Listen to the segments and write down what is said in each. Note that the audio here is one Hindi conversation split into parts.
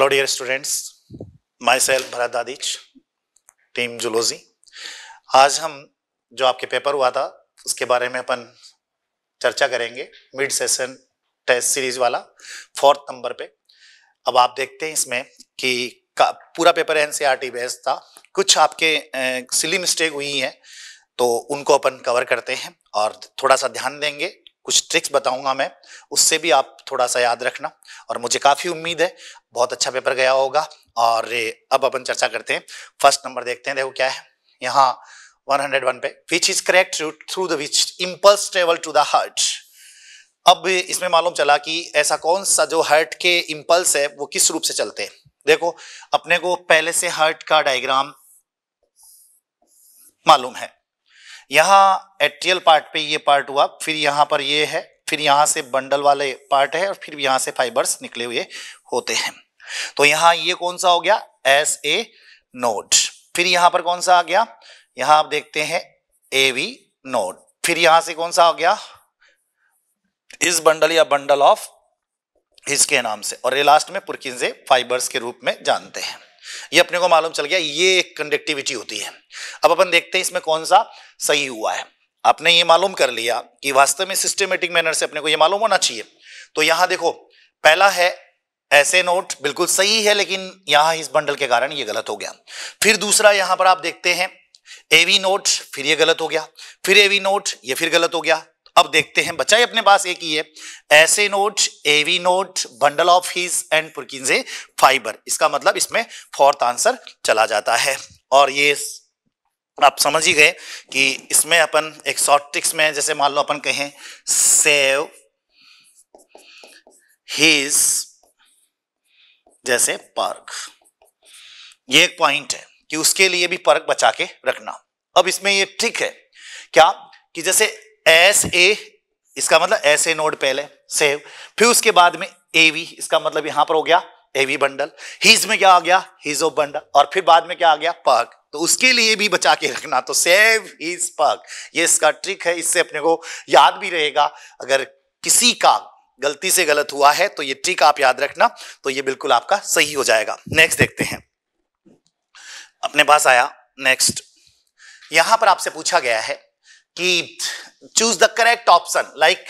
Hello dear students, myself Bharat Dadich, team zoology आज हम जो आपके पेपर हुआ था उसके बारे में अपन चर्चा करेंगे मिड सेशन टेस्ट सीरीज वाला फोर्थ नंबर पे अब आप देखते हैं इसमें कि पूरा पेपर N C R T based था कुछ आपके सिली मिस्टेक हुई हैं तो उनको अपन कवर करते हैं और थोड़ा सा ध्यान देंगे कुछ ट्रिक्स बताऊंगा मैं उससे भी आप थोड़ा सा याद रखना और मुझे काफ़ी उम्मीद है बहुत अच्छा पेपर गया होगा और अब अपन चर्चा करते हैं फर्स्ट नंबर देखते हैं देखो क्या है यहाँ 101 पे which is correct through the which impulse travel to the heart अब इसमें मालूम चला कि ऐसा कौन सा जो हर्ट के इम्पल्स है वो किस रूप से चलते हैं देखो अपने को पहले से हर्ट का डायग्राम मालूम है यहाँ एट्रियल पार्ट पे ये पार्ट हुआ फिर यहाँ पर ये है फिर यहाँ से बंडल वाले पार्ट है और फिर यहाँ से फाइबर्स निकले हुए होते हैं तो यहाँ ये कौन सा हो गया एस ए नोड फिर यहाँ पर कौन सा आ गया यहाँ आप देखते हैं ए वी नोड फिर यहाँ से कौन सा हो गया इस बंडल या बंडल ऑफ इसके नाम से और ये लास्ट में पुरकिंजे फाइबर्स के रूप में जानते हैं ये अपने को मालूम चल गया ये एक कंडक्टिविटी होती है अब अपन देखते हैं इसमें कौन सा सही हुआ है आपने ये मालूम कर लिया कि वास्तव में सिस्टमेटिक मैनर से अपने को ये मालूम होना चाहिए तो यहां देखो पहला है ऐसे नोट बिल्कुल सही है लेकिन यहां इस बंडल के कारण ये गलत हो गया फिर दूसरा यहां पर आप देखते हैं एवी नोट फिर ये गलत हो गया फिर एवी नोट ये फिर गलत हो गया अब देखते हैं बचाई अपने पास एक ही है ऐसे node AV node bundle of His and Purkinje fibre इसका मतलब इसमें फोर्थ आंसर चला जाता है और ये आप समझ ही गए कि इसमें अपन एक शॉर्ट ट्रिक्स में जैसे मान लो अपन कहें सेव हिज जैसे पार्क ये एक पॉइंट है कि उसके लिए भी पर्क बचा के रखना अब इसमें ये ट्रिक है क्या कि जैसे एस ए इसका मतलब एस ए नोड पहले सेव फिर उसके बाद में एवी इसका मतलब यहां पर हो गया एवी बंडल हिज में क्या आ गया हिज ऑफ बंडल और फिर बाद में क्या आ गया पग तो उसके लिए भी बचा के रखना तो सेव हिज पग ये इसका ट्रिक है इससे अपने को याद भी रहेगा अगर किसी का गलती से गलत हुआ है तो ये ट्रिक आप याद रखना तो ये बिल्कुल आपका सही हो जाएगा नेक्स्ट देखते हैं अपने पास आया नेक्स्ट यहां पर आपसे पूछा गया है कि choose the correct option like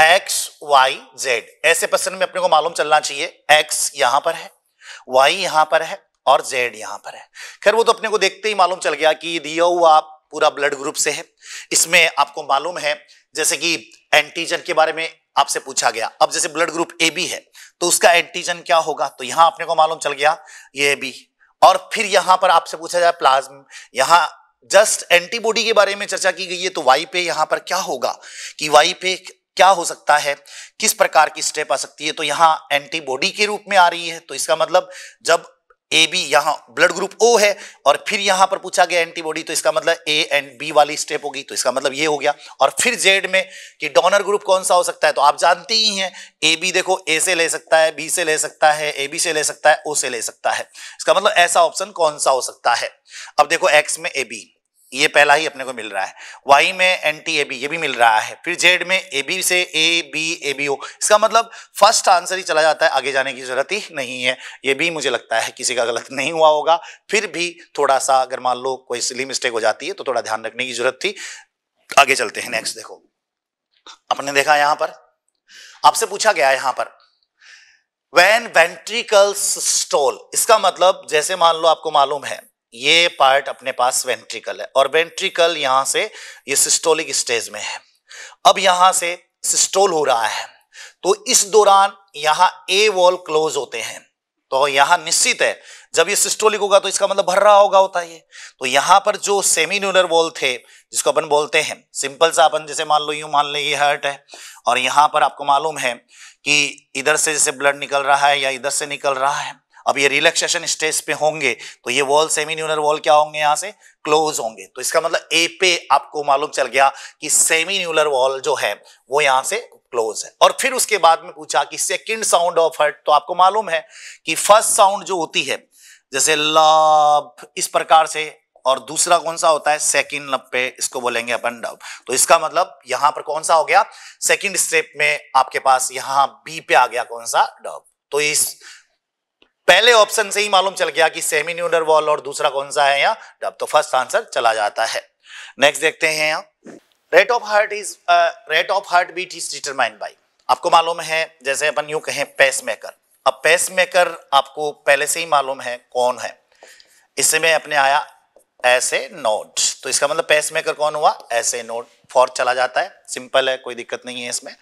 X Y Z ऐसे प्रश्न में अपने को मालूम चलना चाहिए एक्स यहां पर है वाई यहां पर है और जेड यहां पर है खैर वो तो अपने को देखते ही मालूम चल गया कि दिया हुआ पूरा ब्लड ग्रुप से है इसमें आपको मालूम है जैसे कि एंटीजन के बारे में आपसे पूछा गया अब जैसे ब्लड ग्रुप ए बी है तो उसका एंटीजन क्या होगा तो यहां अपने को मालूम चल गया ये बी और फिर यहां पर आपसे पूछा जाए प्लाज्म यहां जस्ट एंटीबॉडी के बारे में चर्चा की गई है तो वाई पे यहां पर क्या होगा कि वाई पे क्या हो सकता है किस प्रकार की स्टेप आ सकती है तो यहां एंटीबॉडी के रूप में आ रही है तो इसका मतलब जब ए बी यहां ब्लड ग्रुप ओ है और फिर यहां पर पूछा गया एंटीबॉडी तो इसका मतलब ए एंड बी वाली स्टेप होगी तो इसका मतलब ये हो गया और फिर जेड में कि डोनर ग्रुप कौन सा हो सकता है तो आप जानते ही हैं ए बी देखो ए से ले सकता है बी से ले सकता है ए बी से ले सकता है ओ से ले सकता है इसका मतलब ऐसा ऑप्शन कौन सा हो सकता है अब देखो एक्स में ए बी ये पहला ही अपने को मिल रहा है वाई में एन टी ए बी ये भी मिल रहा है फिर जेड में ए बी से A B A B O इसका मतलब फर्स्ट आंसर ही चला जाता है आगे जाने की जरूरत ही नहीं है ये भी मुझे लगता है किसी का गलत नहीं हुआ होगा फिर भी थोड़ा सा अगर मान लो कोई सिली मिस्टेक हो जाती है तो थोड़ा ध्यान रखने की जरूरत थी आगे चलते हैं नेक्स्ट देखो अपने देखा यहां पर आपसे पूछा गया यहां पर वैन वेंट्रिकल स्टोल इसका मतलब जैसे मान लो आपको मालूम है ये पार्ट अपने पास वेंट्रिकल है और वेंट्रिकल यहां से ये सिस्टोलिक स्टेज में है अब यहां से सिस्टोल हो रहा है तो इस दौरान यहां ए वॉल क्लोज होते हैं तो यहां निश्चित है जब ये सिस्टोलिक होगा तो इसका मतलब भर रहा होगा होता है तो यहां पर जो सेमिन्यूलर वॉल थे जिसको अपन बोलते हैं सिंपल सा अपन जैसे मान लो यू मान लो ये हर्ट है और यहां पर आपको मालूम है कि इधर से जैसे ब्लड निकल रहा है या इधर से निकल रहा है अब ये रिलैक्सेशन स्टेज पे होंगे तो ये वॉल सेमी न्यूनर वॉल क्या होंगे यहां से क्लोज होंगे तो इसका मतलब ए पे आपको मालूम चल गया कि सेमी न्यूनर वॉल जो है वो यहां से क्लोज है और फिर उसके बाद में पूछा कि सेकंड साउंड ऑफ हर्ट तो आपको मालूम है कि फर्स्ट साउंड जो होती है जैसे लभ इस प्रकार से और दूसरा कौन सा होता है सेकंड लब पे इसको बोलेंगे अपन डब तो इसका मतलब यहां पर कौन सा हो गया सेकंड स्टेप में आपके पास यहां बी पे आ गया कौन सा डब तो इस पहले ऑप्शन से ही मालूम चल गया कि सेमी न्यूडर वॉल और दूसरा कौन सा है यहाँ तब तो फर्स्ट आंसर चला जाता है नेक्स्ट देखते हैं यहाँ rate of heart is rate of heart beat is determined by आपको मालूम है जैसे अपन यू कहें पेस मेकर अब पेस मेकर आपको पहले से ही मालूम है कौन है इससे मैं अपने आया ऐसे नोट तो इसका मतलब पेस मेकर कौन हुआ ऐसे नोट फॉर चला जाता है सिंपल है कोई दिक्कत नहीं है इसमें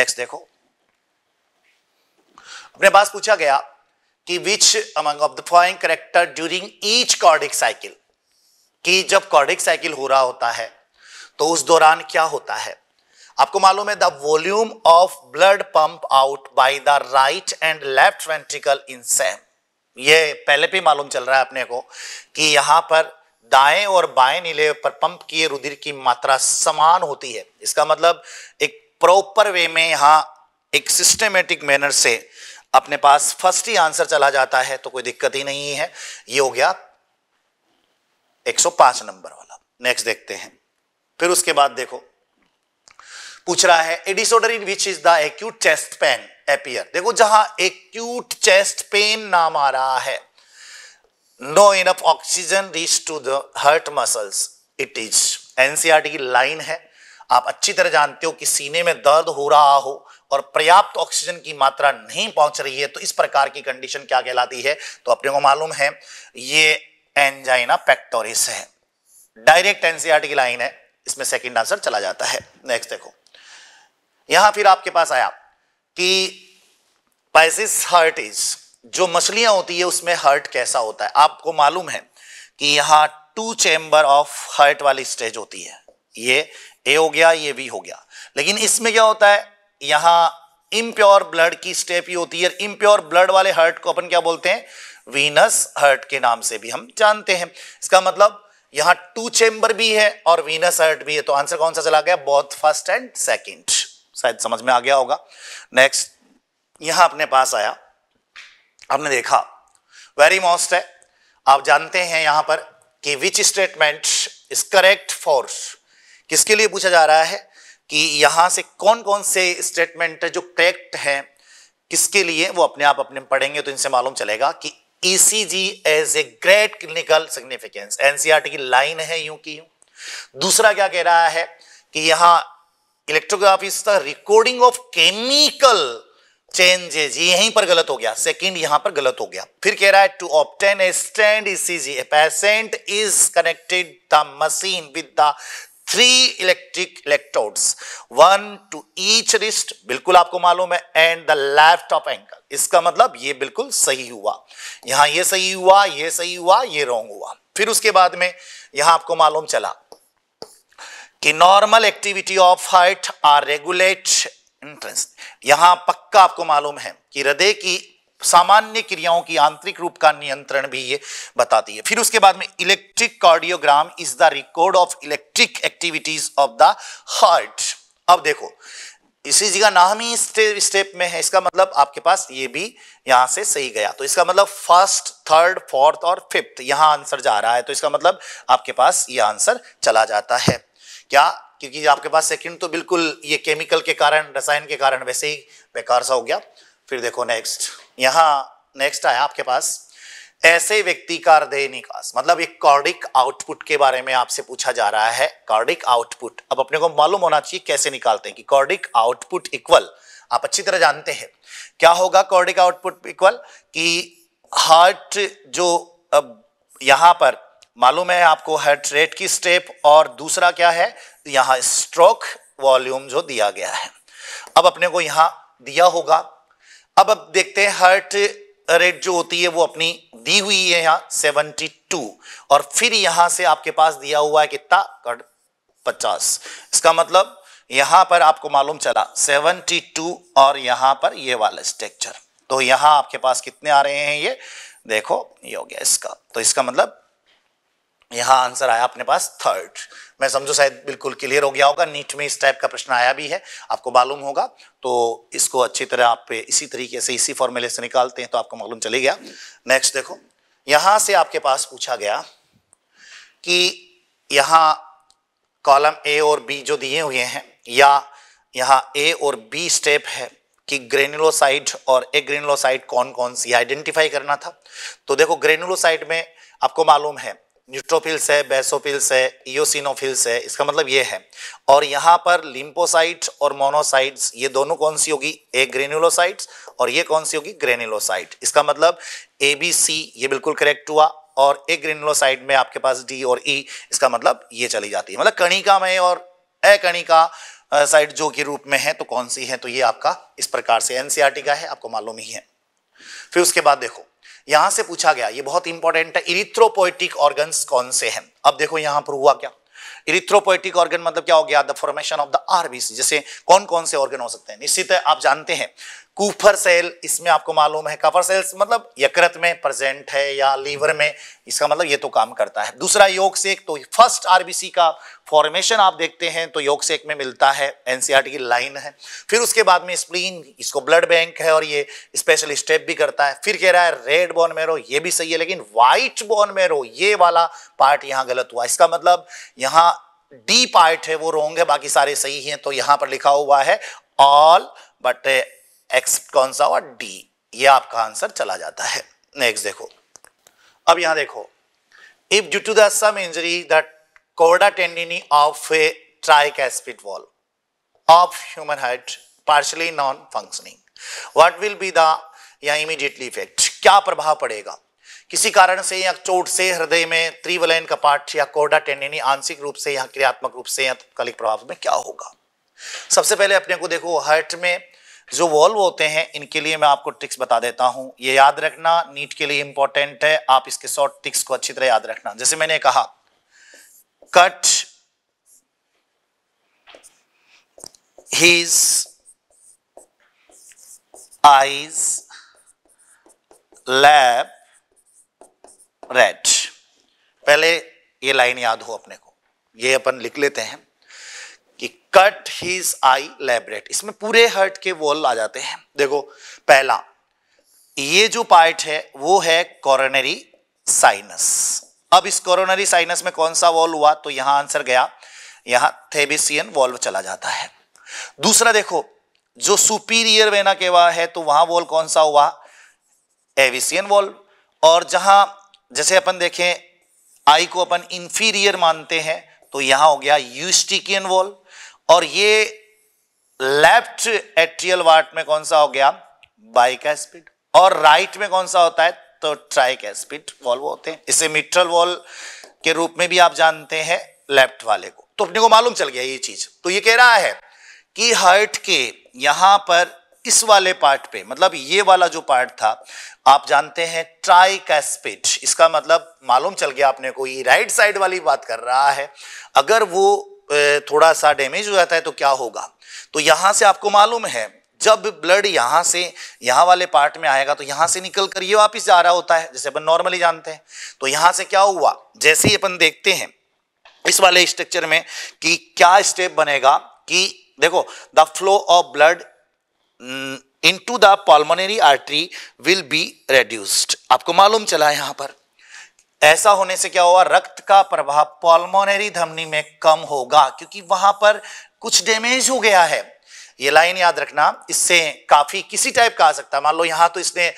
नेक्स्ट देखो अपने पास पूछा गया कि which among of the following correct during each cardiac cycle कि जब कॉर्डिक साइकिल हो रहा होता है तो उस दौरान क्या होता है आपको मालूम है the volume of blood pump out by the right and left ventricle in same ये पहले भी मालूम चल रहा है अपने को कि यहां पर दाएं और बाएं नीले पर पंप किए रुधिर की मात्रा समान होती है इसका मतलब एक प्रॉपर वे में यहां एक सिस्टमेटिक मैनर से अपने पास फर्स्ट ही आंसर चला जाता है तो कोई दिक्कत ही नहीं है ये हो गया 105 नंबर वाला नेक्स्ट देखते हैं फिर उसके बाद देखो पूछ रहा है a disorder in which is the acute chest pain appear देखो जहां एक्यूट चेस्ट पेन नाम आ रहा है no enough oxygen reach to the heart muscles it is NCRT की लाइन है आप अच्छी तरह जानते हो कि सीने में दर्द हो रहा हो और पर्याप्त ऑक्सीजन की मात्रा नहीं पहुंच रही है तो इस प्रकार की कंडीशन क्या कहलाती है तो अपने को मालूम है ये एंजाइना पैक्टोरिस है डायरेक्ट एनसीआर की लाइन है इसमें सेकेंड आंसर चला जाता है नेक्स्ट देखो यहां फिर आपके पास आया कि हर्ट इज जो मछलियां होती है उसमें हर्ट कैसा होता है आपको मालूम है कि यहां टू चेंबर ऑफ हर्ट वाली स्टेज होती है ये ए हो गया ये बी हो गया लेकिन इसमें क्या होता है यहां इम्प्योर ब्लड की स्टेप ही होती है इम्प्योर ब्लड वाले हर्ट को अपन क्या बोलते हैं वीनस हर्ट के नाम से भी हम जानते हैं इसका मतलब यहां टू चेम्बर भी है और वीनस हर्ट भी है तो आंसर कौन सा चला गया बोथ फर्स्ट एंड सेकेंड शायद समझ में आ गया होगा नेक्स्ट यहां अपने पास आया आपने देखा वेरी मोस्ट है आप जानते हैं यहां पर कि which statement is correct for किसके लिए पूछा जा रहा है कि यहाँ से कौन कौन से स्टेटमेंट जो करेक्ट हैं किसके लिए वो अपने आप अपने पढ़ेंगे तो इनसे मालूम चलेगा कि ECG as a great clinical significance NCRT की लाइन है यूं की यूं दूसरा क्या कह रहा है कि यहां electrography recording of chemical changes यहीं पर गलत हो गया सेकंड यहां पर गलत हो गया फिर कह रहा है to obtain a stand ECG a patient is connected the machine with the three electric electrode one to each wrist बिल्कुल आपको मालूम है and the left of ankle इसका मतलब ये बिल्कुल सही हुआ यहां ये सही हुआ ये सही हुआ ये रॉन्ग हुआ फिर उसके बाद में यहां आपको मालूम चला कि normal activity of heart are regulate intrinsic यहां पक्का आपको मालूम है कि हृदय की सामान्य क्रियाओं की आंतरिक रूप का नियंत्रण भी ये बताती है फिर उसके बाद में electric cardiogram is the record of electric activities of the heart अब देखो इसी जगह नाम ही स्टेप में है इसका मतलब आपके पास ये भी यहां से सही गया तो इसका मतलब फर्स्ट थर्ड फोर्थ और फिफ्थ यहां आंसर जा रहा है तो इसका मतलब आपके पास ये आंसर चला जाता है क्या क्योंकि आपके पास सेकंड तो बिल्कुल ये केमिकल के कारण रसायन के कारण वैसे ही बेकार सा हो गया फिर देखो नेक्स्ट यहां नेक्स्ट आया आपके पास ऐसे व्यक्ति का हृदय निकास मतलब एक कार्डिक आउटपुट के बारे में आपसे पूछा जा रहा है कार्डिक आउटपुट अब अपने को मालूम होना चाहिए कैसे निकालते हैं कि कार्डिक आउटपुट इक्वल आप अच्छी तरह जानते हैं क्या होगा कार्डिक आउटपुट इक्वल कि हार्ट जो अब यहां पर मालूम है आपको हार्ट रेट की स्टेप और दूसरा क्या है यहां स्ट्रोक वॉल्यूम जो दिया गया है अब अपने को यहां दिया होगा अब अब देखते हैं हर्ट रेट जो होती है वो अपनी दी हुई है यहाँ टू और फिर यहां से आपके पास दिया हुआ है कितना कट पचास इसका मतलब यहां पर आपको मालूम चला 72 और यहां पर ये वाला स्ट्रक्चर तो यहां आपके पास कितने आ रहे हैं ये देखो ये हो गया इसका तो इसका मतलब यहाँ आंसर आया अपने पास थर्ड मैं समझो शायद बिल्कुल क्लियर हो गया होगा नीट में इस टाइप का प्रश्न आया भी है आपको मालूम होगा तो इसको अच्छी तरह आप इसी तरीके से इसी फॉर्मूले से निकालते हैं तो आपको मालूम चले गया नेक्स्ट देखो यहाँ से आपके पास पूछा गया कि यहाँ कॉलम ए और बी जो दिए हुए हैं या यहाँ ए और बी स्टेप है कि ग्रेनुलोसाइट और ए ग्रेनुलोसाइट कौन कौन सी आइडेंटिफाई करना था तो देखो ग्रेनुलोसाइट में आपको मालूम है न्यूट्रोफिल्स है बेसोफिल्स है इोसिनोफिल्स है इसका मतलब ये है और यहाँ पर लिम्पोसाइट्स और मोनोसाइट्स ये दोनों कौन सी होगी एक ग्रेन्यूलोसाइट्स और ये कौन सी होगी ग्रेन्यूलोसाइट इसका मतलब ए बी सी ये बिल्कुल करेक्ट हुआ और एक ग्रेन्यूलोसाइट में आपके पास डी और ई e, इसका मतलब ये चली जाती है मतलब कणिका में और अकणिका साइड जो के रूप में है तो कौन सी है तो ये आपका इस प्रकार से एनसीआरटी e का है आपको मालूम ही है फिर उसके बाद देखो यहां से पूछा गया ये बहुत इंपॉर्टेंट है इरिथ्रोपोइटिक ऑर्गन कौन से हैं अब देखो यहां पर हुआ क्या इरिथ्रोपोइटिक ऑर्गन मतलब क्या हो गया the formation of the RBC जैसे कौन कौन से ऑर्गन हो सकते हैं निश्चित है आप जानते हैं कूफर सेल इसमें आपको मालूम है कफर सेल्स मतलब यकृत में प्रेजेंट है या लीवर में इसका मतलब ये तो काम करता है दूसरा योग सेक तो फर्स्ट आरबीसी का फॉर्मेशन आप देखते हैं तो योग सेक में मिलता है एनसीआरटी e की लाइन है फिर उसके बाद में स्प्लीन इसको ब्लड बैंक है और ये स्पेशल स्टेप भी करता है फिर कह रहा है रेड बोन मेरो ये भी सही है लेकिन व्हाइट बोन मेरो ये वाला पार्ट यहाँ गलत हुआ इसका मतलब यहाँ डी पार्ट है वो रोंग है बाकी सारे सही हैं तो यहाँ पर लिखा हुआ है ऑल बट एक्स कौन सा हुआ डी ये आपका आंसर चला जाता है नेक्स्ट देखो अब यहां देखो if due to the some injury that chordae tendineae of a tricuspid valve of human heart partially non functioning what will be the या इमीडिएटली इफेक्ट क्या प्रभाव पड़ेगा किसी कारण से या चोट से हृदय में त्रिवलयन का पाठ या कोर्डा टेंडिनी आंशिक रूप से या क्रियात्मक रूप से या तत्कालिक प्रभाव में क्या होगा सबसे पहले अपने को देखो हार्ट में जो वॉल्व होते हैं इनके लिए मैं आपको ट्रिक्स बता देता हूं ये याद रखना नीट के लिए इंपॉर्टेंट है आप इसके शॉर्ट ट्रिक्स को अच्छी तरह याद रखना जैसे मैंने कहा cut his eyes lab red पहले ये लाइन याद हो अपने को ये अपन लिख लेते हैं कट हीज आई लेबरेट इसमें पूरे हर्ट के वॉल आ जाते हैं देखो पहला ये जो पार्ट है वो है कॉरोनरी साइनस अब इस कॉरोनरी साइनस में कौन सा वॉल्व हुआ तो यहां आंसर गया यहां थेबिसियन वॉल्व चला जाता है दूसरा देखो जो सुपीरियर वेना केवा है तो वहां वॉल्व कौन सा हुआ एविसियन वॉल्व और जहां जैसे अपन देखें आई को अपन इंफीरियर मानते हैं तो यहां हो गया यूस्टिकियन वॉल्व और ये लेफ्ट एट्रियल वार्ट में कौन सा हो गया बाइक एस्पिड और राइट में कौन सा होता है तो ट्राइक एस्पिड वॉल्व होते हैं इसे मिट्रल वॉल्व के रूप में भी आप जानते हैं लेफ्ट वाले को तो अपने को मालूम चल गया ये चीज तो ये कह रहा है कि हर्ट के यहां पर इस वाले पार्ट पे मतलब ये वाला जो पार्ट था आप जानते हैं ट्राइकैस्पिड इसका मतलब मालूम चल गया आपने को ये राइट साइड वाली बात कर रहा है अगर वो थोड़ा सा डैमेज हो जाता है तो क्या होगा तो यहाँ से आपको मालूम है जब ब्लड यहाँ से यहाँ वाले पार्ट में आएगा तो यहाँ से निकल कर ये वापिस जा रहा होता है जैसे अपन नॉर्मली जानते हैं तो यहाँ से क्या हुआ जैसे ही अपन देखते हैं इस वाले स्ट्रक्चर में कि क्या स्टेप बनेगा कि देखो the flow of blood to the pulmonary artery will be reduced आपको मालूम चला है यहां पर ऐसा होने से क्या हुआ रक्त का प्रभाव पॉलमोनरी धमनी में कम होगा क्योंकि वहां पर कुछ डैमेज हो गया है ये लाइन याद रखना इससे काफी किसी टाइप का आ सकता है मान लो यहां तो इसने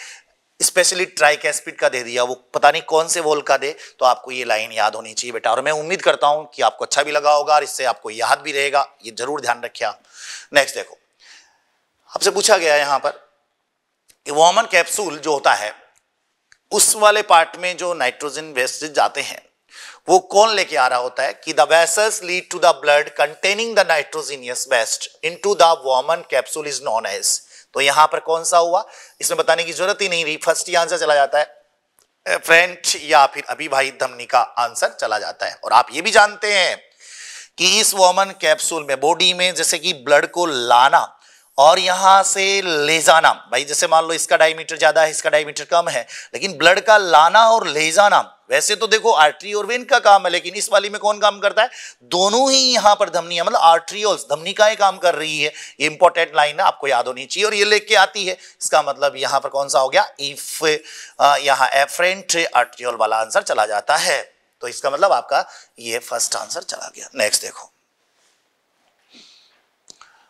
स्पेशली ट्राइकैस्पिड का दे दिया वो पता नहीं कौन से वोल का दे तो आपको ये लाइन याद होनी चाहिए बेटा और मैं उम्मीद करता हूं कि आपको अच्छा भी लगा होगा और इससे आपको याद भी रहेगा ये जरूर ध्यान रखिए आप नेक्स्ट देखो आपसे पूछा गया यहां पर कि वॉमन कैप्सूल जो होता है उस वाले पार्ट में जो नाइट्रोजन वेस्टेज जाते हैं वो कौन लेके आ रहा होता है कि the vessels lead to the blood containing the nitrogenous waste into the Bowman capsule is known as तो यहां पर कौन सा हुआ इसमें बताने की जरूरत ही नहीं रही फर्स्ट ही आंसर चला जाता है फ्रेंच या फिर अभी भाई धमनी का आंसर चला जाता है और आप ये भी जानते हैं कि इस वॉमन कैप्सूल में बॉडी में जैसे कि ब्लड को लाना और यहां से ले जाना भाई जैसे मान लो इसका डायमीटर ज़्यादा है इसका डायमीटर कम है लेकिन ब्लड का लाना और ले जाना वैसे तो देखो आर्टरी और वेन का काम है लेकिन इस वाली में कौन काम करता है दोनों ही यहां पर धमनिया मतलब आर्ट्रियोल्स धमनिकाएं काम कर रही है ये इंपॉर्टेंट लाइन है आपको याद होनी चाहिए और ये लेके आती है इसका मतलब यहां पर कौन सा हो गया इफ यहाँ एफरेंट आर्ट्रियोल वाला आंसर चला जाता है तो इसका मतलब आपका ये फर्स्ट आंसर चला गया नेक्स्ट देखो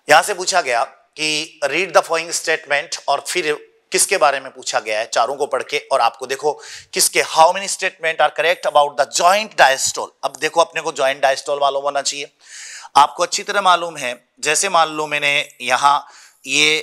यहां से पूछा गया कि रीड द फॉइंग स्टेटमेंट और फिर किसके बारे में पूछा गया है चारों को पढ़ के और आपको देखो किसके how many statement are correct about the joint diastole अब देखो अपने को ज्वाइंट डायस्टोल मालूम होना चाहिए आपको अच्छी तरह मालूम है जैसे मान लो मैंने यहाँ ये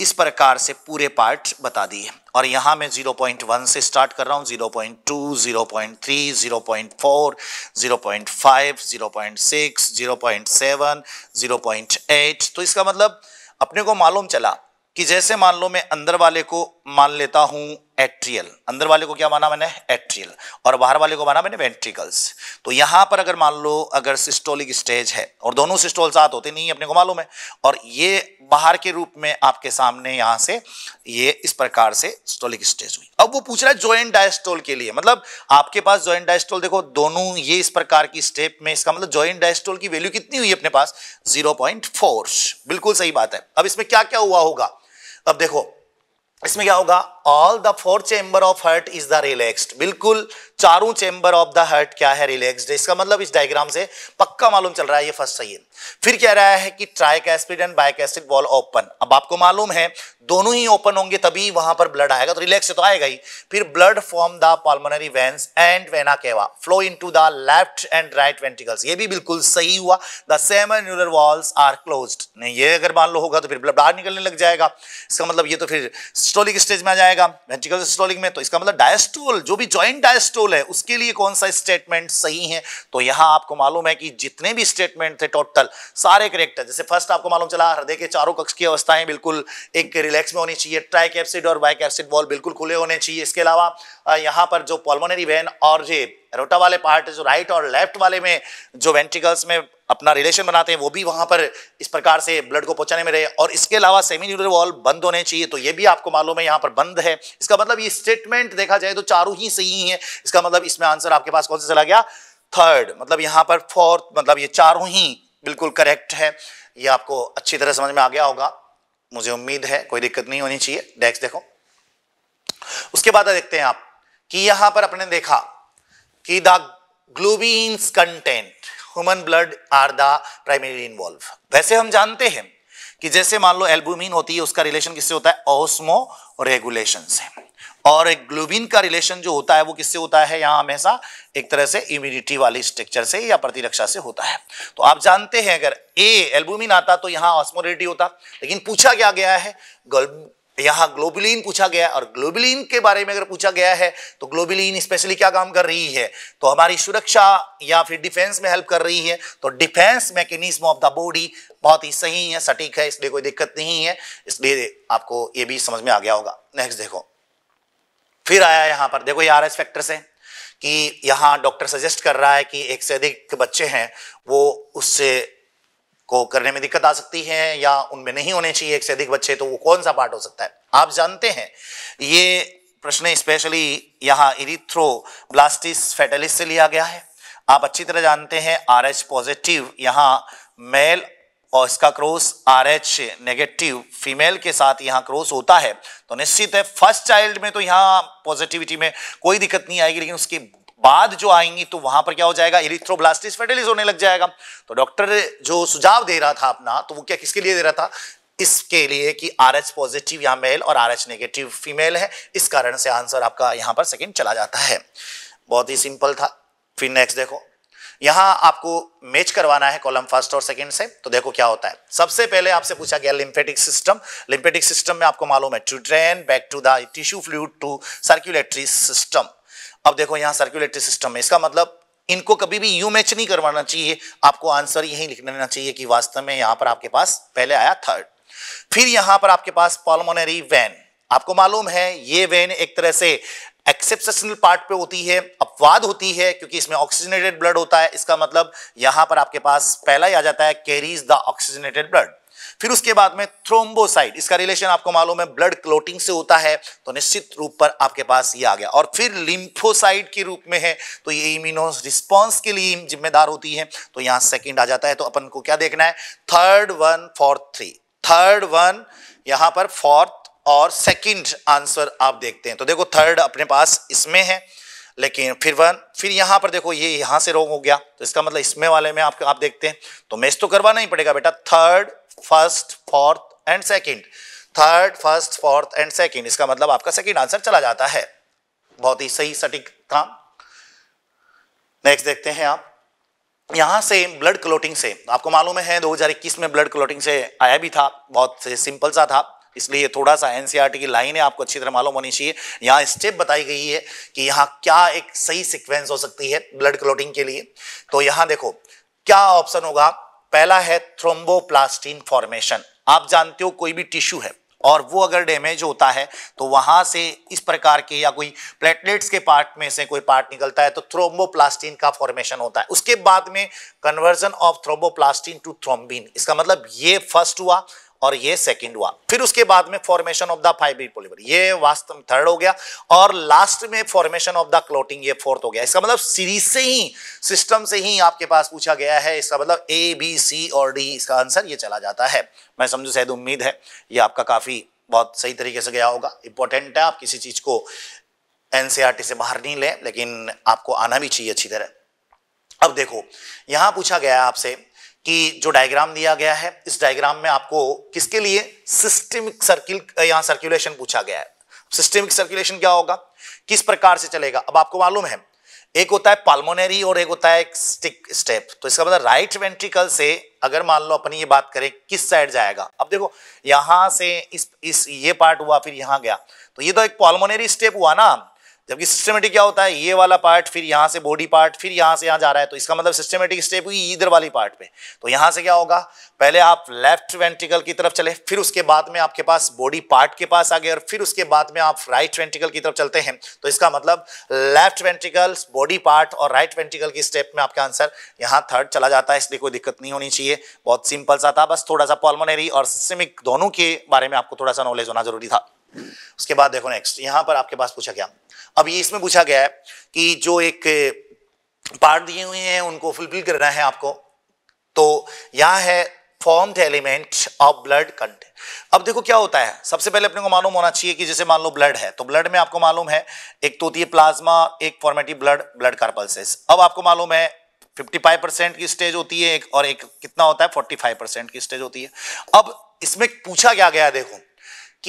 इस प्रकार से पूरे पार्ट बता दिए और यहाँ मैं 0.1 से स्टार्ट कर रहा हूँ 0.2, 0.3, 0.4, 0.5, 0.6, 0.7, 0.8 तो इसका मतलब अपने को मालूम चला कि जैसे मान लो मैं अंदर वाले को मान लेता हूं एट्रियल अंदर वाले को क्या माना मैंने एट्रियल और बाहर वाले को माना मैंने वेंट्रिकल्स तो यहां पर अगर मान लो अगर सिस्टोलिक स्टेज है और दोनों सिस्टोल साथ होते नहीं अपने को मालूम है और ये बाहर के रूप में आपके सामने यहां से ये इस प्रकार से स्टोलिक स्टेज हुई अब वो पूछ रहा है ज्वाइंट डायस्टोल के लिए मतलब आपके पास ज्वाइंट डायस्टोल देखो दोनों ये इस प्रकार की स्टेप में इसका मतलब ज्वाइंट डायस्टोल की वैल्यू कितनी हुई अपने पास 0.4 बिल्कुल सही बात है अब इसमें क्या क्या हुआ होगा अब देखो इसमें क्या होगा all the four chamber of heart is the relaxed बिल्कुल चारों चेंबर ऑफ द हर्ट क्या है रिलैक्स्ड इसका मतलब इस डायग्राम से पक्का मालूम चल रहा है ये फर्स्ट सही है फिर कह रहा है कि tricuspid and bicuspid valve open अब आपको मालूम है दोनों ही ओपन होंगे तभी वहां पर ब्लड आएगा तो रिलैक्स तो आएगा ही फिर blood from the pulmonary veins and vena cava flow into the left and right ventricles ये भी बिल्कुल सही हुआ the semilunar valves are closed नहीं ये अगर मान लो होगा तो फिर ब्लड बाहर निकलने लग जाएगा इसका मतलब ये तो फिर स्टोलिक स्टेज में आ जाएगा वेंटिकल स्टोलिक में तो इसका मतलब डायस्टोल जो भी ज्वाइंट डायस्टोल है उसके लिए कौन सा स्टेटमेंट सही है तो यहां आपको मालूम है कि जितने भी स्टेटमेंट थे टोटल कैरेक्टर सारे करेक्टर जैसे फर्स्ट आपको मालूम चला हृदय के चारों कक्ष की अवस्थाएं बिल्कुल एक रिलैक्स में होनी चाहिए ट्राइक एपसिड और बाइक एपसिड वॉल बिल्कुल खुले होने चाहिए इसके अलावा यहाँ पर जो पॉलमोनरी वैन और ये रोटा वाले पार्ट जो राइट और लेफ्ट वाले में जो वेंटिकल्स में अपना रिलेशन बनाते हैं वो भी वहां पर इस प्रकार से ब्लड को पहुंचाने में रहे और इसके अलावा सेमी न्यूरल वॉल बंद होने चाहिए तो ये भी आपको मालूम है यहाँ पर बंद है इसका मतलब ये स्टेटमेंट देखा जाए तो चारों ही सही है इसका मतलब इसमें आंसर आपके पास कौन सा चला गया थर्ड मतलब यहाँ पर फोर्थ मतलब ये चारों ही बिल्कुल करेक्ट है ये आपको अच्छी तरह समझ में आ गया होगा मुझे उम्मीद है कोई दिक्कत नहीं होनी चाहिए डेक्स देखो उसके बाद देखते हैं आप कि यहां पर अपने देखा कि the globins content human blood are the primary involve वैसे हम जानते हैं कि जैसे मान लो एल्बुमिन होती है उसका रिलेशन किससे होता है ओस्मो रेगुलेशन से और ग्लूबिन का रिलेशन जो होता है वो किससे होता है यहाँ हमेशा एक तरह से इम्यूनिटी वाली स्ट्रक्चर से या प्रतिरक्षा से होता है तो आप जानते हैं अगर ए एल्बुमिन आता तो यहाँ ऑस्मोरिटी होता लेकिन पूछा क्या गया है यहां ग्लोबुलिन पूछा गया और ग्लोबुलिन के बारे में अगर पूछा गया है तो ग्लोबुलिन स्पेशली क्या काम कर रही है तो हमारी सुरक्षा या फिर डिफेंस में हेल्प कर रही है तो defence mechanism of the body बहुत ही सही है सटीक है इसलिए कोई दिक्कत नहीं है इसलिए आपको ये भी समझ में आ गया होगा नेक्स्ट देखो फिर आया यहां पर देखो ये आर से कि यहाँ डॉक्टर सजेस्ट कर रहा है कि एक से अधिक बच्चे हैं वो उससे को करने में दिक्कत आ सकती है या उनमें नहीं होने चाहिए एक से अधिक बच्चे तो वो कौन सा पार्ट हो सकता है आप जानते हैं ये प्रश्न स्पेशली यहाँ ब्लास्टिस फेटलिस से लिया गया है आप अच्छी तरह जानते हैं आर एच पॉजिटिव यहाँ मेल और इसका cross R H negative female के साथ यहाँ क्रोस होता है तो निश्चित है फर्स्ट चाइल्ड में तो यहाँ पॉजिटिविटी में कोई दिक्कत नहीं आएगी लेकिन उसके बाद जो आएंगी तो वहां पर क्या हो जाएगा इरिथ्रोब्लास्टिस फेटेलिस होने लग जाएगा तो डॉक्टर जो सुझाव दे रहा था अपना तो वो क्या किसके लिए दे रहा था इसके लिए कि आर एच पॉजिटिव या मेल और आर एच नेगेटिव फीमेल है इस कारण से आंसर आपका यहां पर सेकेंड चला जाता है बहुत ही सिंपल था फिर नेक्स्ट देखो यहाँ आपको मैच करवाना है कॉलम फर्स्ट और सेकंड से तो देखो क्या होता है सबसे पहले आपसे पूछा गया लिम्फेटिक सिस्टम लिम्फेटिक सिस्टम में आपको मालूम है to drain back to the tissue fluid to circulatory system अब देखो यहां सर्कुलेटरी सिस्टम है इसका मतलब इनको कभी भी यू मैच नहीं करवाना चाहिए आपको आंसर यही लिख देना चाहिए कि वास्तव में यहां पर आपके पास पहले आया थर्ड फिर यहां पर आपके पास पॉलमोनरी वैन आपको मालूम है ये वेन एक तरह से एक्सेप्शनल पार्ट पे होती है अपवाद होती है क्योंकि इसमें ऑक्सीजनेटेड ब्लड होता है इसका मतलब यहां पर आपके पास पहला ही आ जाता है कैरीज द ऑक्सीजनेटेड ब्लड फिर उसके बाद में थ्रोम्बोसाइड इसका रिलेशन आपको मालूम है ब्लड क्लोटिंग से होता है तो निश्चित रूप पर आपके पास ये आ गया और फिर लिम्फोसाइड के रूप में है तो ये इम्यूनो रिस्पॉन्स के लिए जिम्मेदार होती है तो यहाँ सेकेंड आ जाता है तो अपन को क्या देखना है third one fourth three third one यहाँ पर फोर्थ और सेकेंड आंसर आप देखते हैं तो देखो थर्ड अपने पास इसमें है लेकिन फिर वन फिर यहाँ पर देखो ये यहाँ से रोग हो गया तो इसका मतलब इसमें वाले में आप आप देखते हैं तो मैच तो करवाना ही पड़ेगा बेटा third first fourth and second third first fourth and second इसका मतलब आपका सेकेंड आंसर चला जाता है बहुत ही सही सटीक था नेक्स्ट देखते हैं आप यहां से ब्लड क्लोटिंग से आपको मालूम है 2021 में ब्लड क्लोटिंग से आया भी था बहुत सिंपल सा था इसलिए थोड़ा सा एनसीआरटी e की लाइन है आपको अच्छी तरह मालूम होनी चाहिए यहाँ स्टेप बताई गई है कि यहाँ क्या एक सही सीक्वेंस हो सकती है ब्लड क्लोटिंग के लिए तो यहाँ देखो क्या ऑप्शन होगा पहला है थ्रोम्बोप्लास्टीन फॉर्मेशन आप जानते हो कोई भी टिश्यू है और वो अगर डैमेज होता है तो वहां से इस प्रकार के या कोई प्लेटलेट्स के पार्ट में से कोई पार्ट निकलता है तो थ्रोम्बोप्लास्टीन का फॉर्मेशन होता है उसके बाद में conversion of thromboplastin to thrombin इसका मतलब ये फर्स्ट हुआ और ये सेकंड हुआ फिर उसके बाद में formation of the fibrin polymer ये वास्तव में थर्ड हो गया और लास्ट में फॉर्मेशन ऑफ द क्लोटिंग ये फोर्थ हो गया इसका मतलब सीरीज से ही सिस्टम से ही आपके पास पूछा गया है इसका मतलब ए बी सी और डी इसका आंसर ये चला जाता है मैं समझू शायद उम्मीद है ये आपका काफी बहुत सही तरीके से गया होगा इंपॉर्टेंट है आप किसी चीज को एनसीआरटी e से बाहर नहीं लें लेकिन आपको आना भी चाहिए अच्छी तरह अब देखो यहां पूछा गया आपसे कि जो डायग्राम दिया गया है इस डायग्राम में आपको किसके लिए सिस्टमिक सर्किल यहां सर्कुलेशन पूछा गया है सिस्टमिक सर्कुलेशन क्या होगा किस प्रकार से चलेगा अब आपको मालूम है एक होता है पाल्मोनरी और एक होता है स्टिक स्टेप तो इसका मतलब राइट वेंट्रिकल से अगर मान लो अपनी ये बात करें किस साइड जाएगा अब देखो यहां से इस इस ये पार्ट हुआ फिर यहां गया तो ये तो एक पाल्मोनरी स्टेप हुआ ना जबकि सिस्टमेटिक क्या होता है ये वाला पार्ट फिर यहाँ से बॉडी पार्ट फिर यहाँ से यहाँ जा रहा है तो इसका मतलब सिस्टमेटिक स्टेप हुई इधर वाली पार्ट पे तो यहाँ से क्या होगा पहले आप लेफ्ट वेंटिकल की तरफ चले फिर उसके बाद में आपके पास बॉडी पार्ट के पास आ गए और फिर उसके बाद में आप राइट वेंटिकल की तरफ चलते हैं तो इसका मतलब लेफ्ट वेंटिकल्स बॉडी पार्ट और राइट वेंटिकल की स्टेप में आपका आंसर यहाँ थर्ड चला जाता है इसलिए कोई दिक्कत नहीं होनी चाहिए बहुत सिंपल सा था बस थोड़ा सा पॉलमोनरी और सिस्टमिक दोनों के बारे में आपको थोड़ा सा नॉलेज होना जरूरी था उसके बाद देखो नेक्स्ट यहां पर आपके पास पूछा गया अब ये इसमें पूछा गया है कि जो एक पार्ट दिए हुए हैं उनको फुलफिल करना है आपको तो यहां है formed element of blood count अब देखो क्या होता है सबसे पहले अपने को मालूम होना चाहिए कि जैसे मान लो ब्लड है तो ब्लड में आपको मालूम है एक तो होती है प्लाज्मा एक फॉर्मेटिव ब्लड ब्लड कार्पल्सेस अब आपको मालूम है 55 की स्टेज होती है एक और एक कितना होता है 45 की स्टेज होती है अब इसमें पूछा क्या गया देखो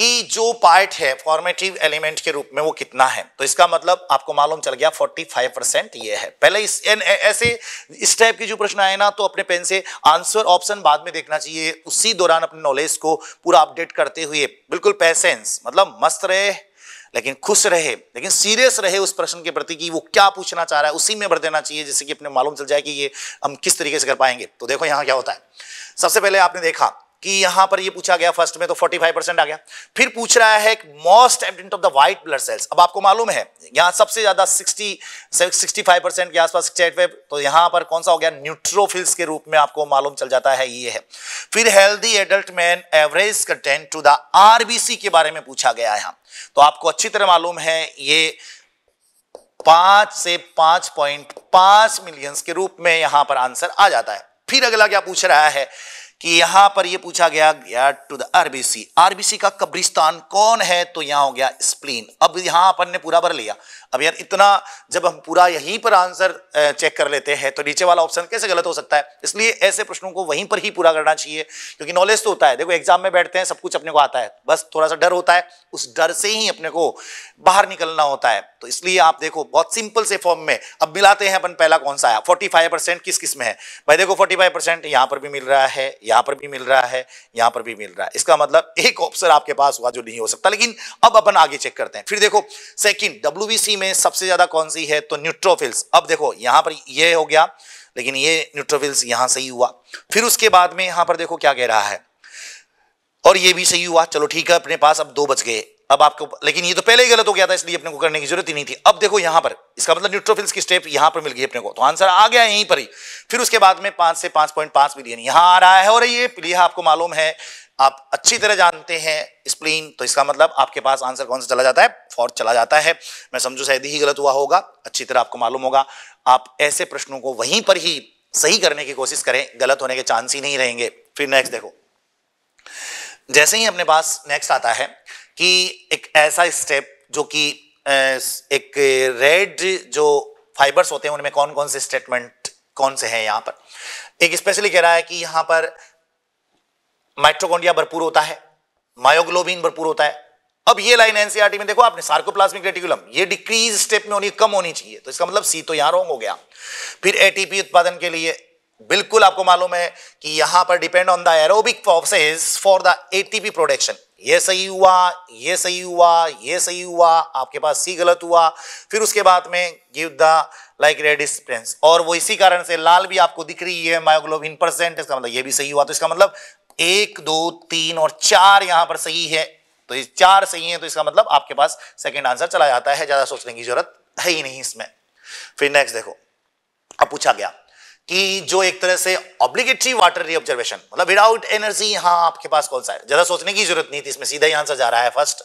कि जो पार्ट है फॉर्मेटिव एलिमेंट के रूप में वो कितना है तो इसका मतलब आपको मालूम चल गया 45 परसेंट ये है पहले इस एन, ऐसे इस टाइप के जो प्रश्न आए ना तो अपने पेन से आंसर ऑप्शन बाद में देखना चाहिए उसी दौरान अपने नॉलेज को पूरा अपडेट करते हुए बिल्कुल पैसेंस मतलब मस्त रहे लेकिन खुश रहे लेकिन सीरियस रहे उस प्रश्न के प्रति कि वो क्या पूछना चाह रहा है उसी में भर देना चाहिए जिससे कि अपने मालूम चल जाए कि ये हम किस तरीके से कर पाएंगे तो देखो यहाँ क्या होता है सबसे पहले आपने देखा कि यहां पर ये पूछा गया फर्स्ट में तो 45 परसेंट आ गया फिर पूछ रहा है most evident of the white blood cells अब आपको मालूम है यहां सबसे ज्यादा 60 65 परसेंट के आसपास तो यहां पर कौन सा हो गया न्यूट्रोफिल्स के रूप में आपको मालूम चल जाता है ये है फिर healthy adult man average content to the RBC के बारे में पूछा गया है तो आपको अच्छी तरह मालूम है ये पांच से पांच पॉइंट पांच मिलियंस के रूप में यहां पर आंसर आ जाता है फिर अगला क्या पूछ रहा है कि यहां पर यह पूछा गया गया टू द आरबीसी आरबीसी का कब्रिस्तान कौन है तो यहां हो गया स्प्लीन अब यहां अपन ने पूरा भर लिया अब यार इतना जब हम पूरा यहीं पर आंसर चेक कर लेते हैं तो नीचे वाला ऑप्शन कैसे गलत हो सकता है इसलिए ऐसे प्रश्नों को वहीं पर ही पूरा करना चाहिए क्योंकि नॉलेज तो होता है देखो एग्जाम में बैठते हैं सब कुछ अपने को आता है बस थोड़ा सा डर होता है उस डर से ही अपने को बाहर निकलना होता है तो इसलिए आप देखो बहुत सिंपल से फॉर्म में अब मिलाते हैं अपन पहला कौन सा आया फोर्टी किस किस में है भाई देखो फोर्टी यहां पर भी मिल रहा है यहाँ पर भी मिल रहा है यहाँ पर भी मिल रहा है इसका मतलब एक ऑप्शन आपके पास हुआ जो नहीं हो सकता लेकिन अब अपन आगे चेक करते हैं फिर देखो सेकंड डब्ल्यू में सबसे ज़्यादा कौन सी है तो न्यूट्रोफिल्स अब देखो यहाँ पर ये हो गया लेकिन ये न्यूट्रोफिल्स यहाँ सही हुआ फिर उसके बाद में यहाँ पर देखो क्या कह रहा है और ये भी सही हुआ चलो ठीक है अपने पास अब दो बच गए अब आपको लेकिन ये तो पहले ही गलत हो गया था इसलिए अपने को करने की जरूरत ही नहीं थी अब देखो यहां पर इसका मतलब न्यूट्रोफिल्स की स्टेप यहां पर मिल गई अपने को तो आंसर आ गया यहीं पर ही फिर उसके बाद में पांच से पांच पॉइंट पांच मिलियन यहां आ रहा है और ये प्लीहा आपको मालूम है आप अच्छी तरह जानते हैं स्प्लीन तो इसका मतलब आपके पास आंसर कौन सा चला जाता है फोर्थ चला जाता है मैं समझू शायद ही गलत हुआ होगा अच्छी तरह आपको मालूम होगा आप ऐसे प्रश्नों को वहीं पर ही सही करने की कोशिश करें गलत होने के चांस ही नहीं रहेंगे फिर नेक्स्ट देखो जैसे ही अपने पास नेक्स्ट आता है कि एक ऐसा स्टेप जो कि एक रेड जो फाइबर्स होते हैं उनमें कौन कौन से स्टेटमेंट कौन से हैं यहाँ पर एक स्पेशली कह रहा है कि यहाँ पर माइट्रोकोडिया भरपूर होता है मायोग्लोबिन भरपूर होता है अब ये लाइन एनसीआरटी e में देखो आपने सार्कोप्लाज्मिक रेटिकुलम ये डिक्रीज स्टेप में होनी कम होनी चाहिए तो इसका मतलब सी तो यहां रॉन्ग हो गया फिर एटीपी उत्पादन के लिए बिल्कुल आपको मालूम है कि यहां पर depend on the aerobic process for the ATP production ये सही हुआ ये सही हुआ ये सही हुआ आपके पास सी गलत हुआ फिर उसके बाद में give the like reddish prince और वो इसी कारण से लाल भी आपको दिख रही है मायोग्लोबिन परसेंट इसका मतलब ये भी सही हुआ तो इसका मतलब एक दो तीन और चार यहां पर सही है तो ये चार सही है तो इसका मतलब आपके पास सेकेंड आंसर चला जाता है ज्यादा सोचने की जरूरत है ही नहीं इसमें फिर नेक्स्ट देखो अब पूछा गया कि जो एक तरह से ऑब्लिगेटरी वाटर रीऑब्जर्वेशन मतलब विदाउट एनर्जी यहां आपके पास कौन सा है ज्यादा सोचने की जरूरत नहीं थी इसमें सीधा ही आंसर जा रहा है फर्स्ट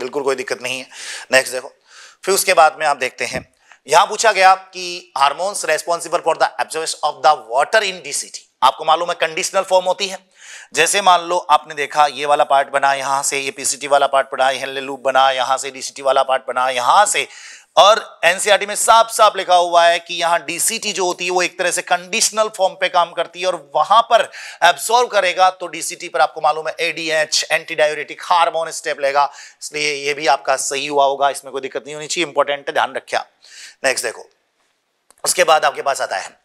बिल्कुल कोई दिक्कत नहीं है नेक्स्ट देखो फिर उसके बाद में आप देखते हैं यहां पूछा गया कि hormones responsible for the absorption of the water in DCT आपको मालूम है कंडीशनल फॉर्म होती है जैसे मान लो आपने देखा ये वाला पार्ट बना यहां से ये पीसीटी वाला पार्ट बना यहाँ लूप बना यहाँ से डीसीटी वाला पार्ट बना यहां से और एनसीआरटी e में साफ साफ लिखा हुआ है कि यहां डीसीटी जो होती है वो एक तरह से कंडीशनल फॉर्म पे काम करती है और वहां पर एब्सॉर्व करेगा तो डीसीटी पर आपको मालूम है एडीएच एंटीडायोरेटिक हार्मोन स्टेप लेगा इसलिए ये भी आपका सही हुआ होगा इसमें कोई दिक्कत नहीं होनी चाहिए इंपॉर्टेंट ध्यान रखा नेक्स्ट देखो उसके बाद आपके पास आता है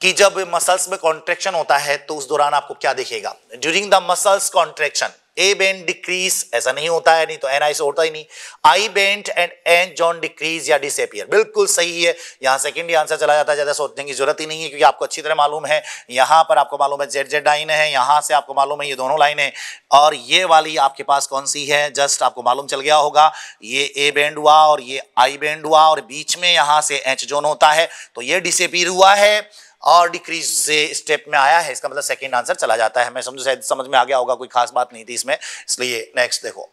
कि जब मसल्स में कॉन्ट्रेक्शन होता है तो उस दौरान आपको क्या दिखेगा during the muscles contraction A band decrease ऐसा नहीं होता है नहीं तो एन आई से होता ही नहीं I band and H zone decrease या डिसअपियर बिल्कुल सही है यहाँ सेकेंड आंसर चला जाता है ज़्यादा सोचने की जरूरत ही नहीं है क्योंकि आपको अच्छी तरह मालूम है यहां पर आपको मालूम है जेड जेड लाइन है यहां से आपको मालूम है ये दोनों लाइन है और ये वाली आपके पास कौन सी है जस्ट आपको मालूम चल गया होगा ये ए बैंड हुआ और ये आई बैंड हुआ और बीच में यहां से एच जोन होता है तो ये डिसअपियर हुआ है और डिक्रीज से स्टेप में आया है इसका मतलब सेकेंड आंसर चला जाता है मैं समझो शायद समझ में आ गया होगा कोई खास बात नहीं थी इसमें इसलिए नेक्स्ट देखो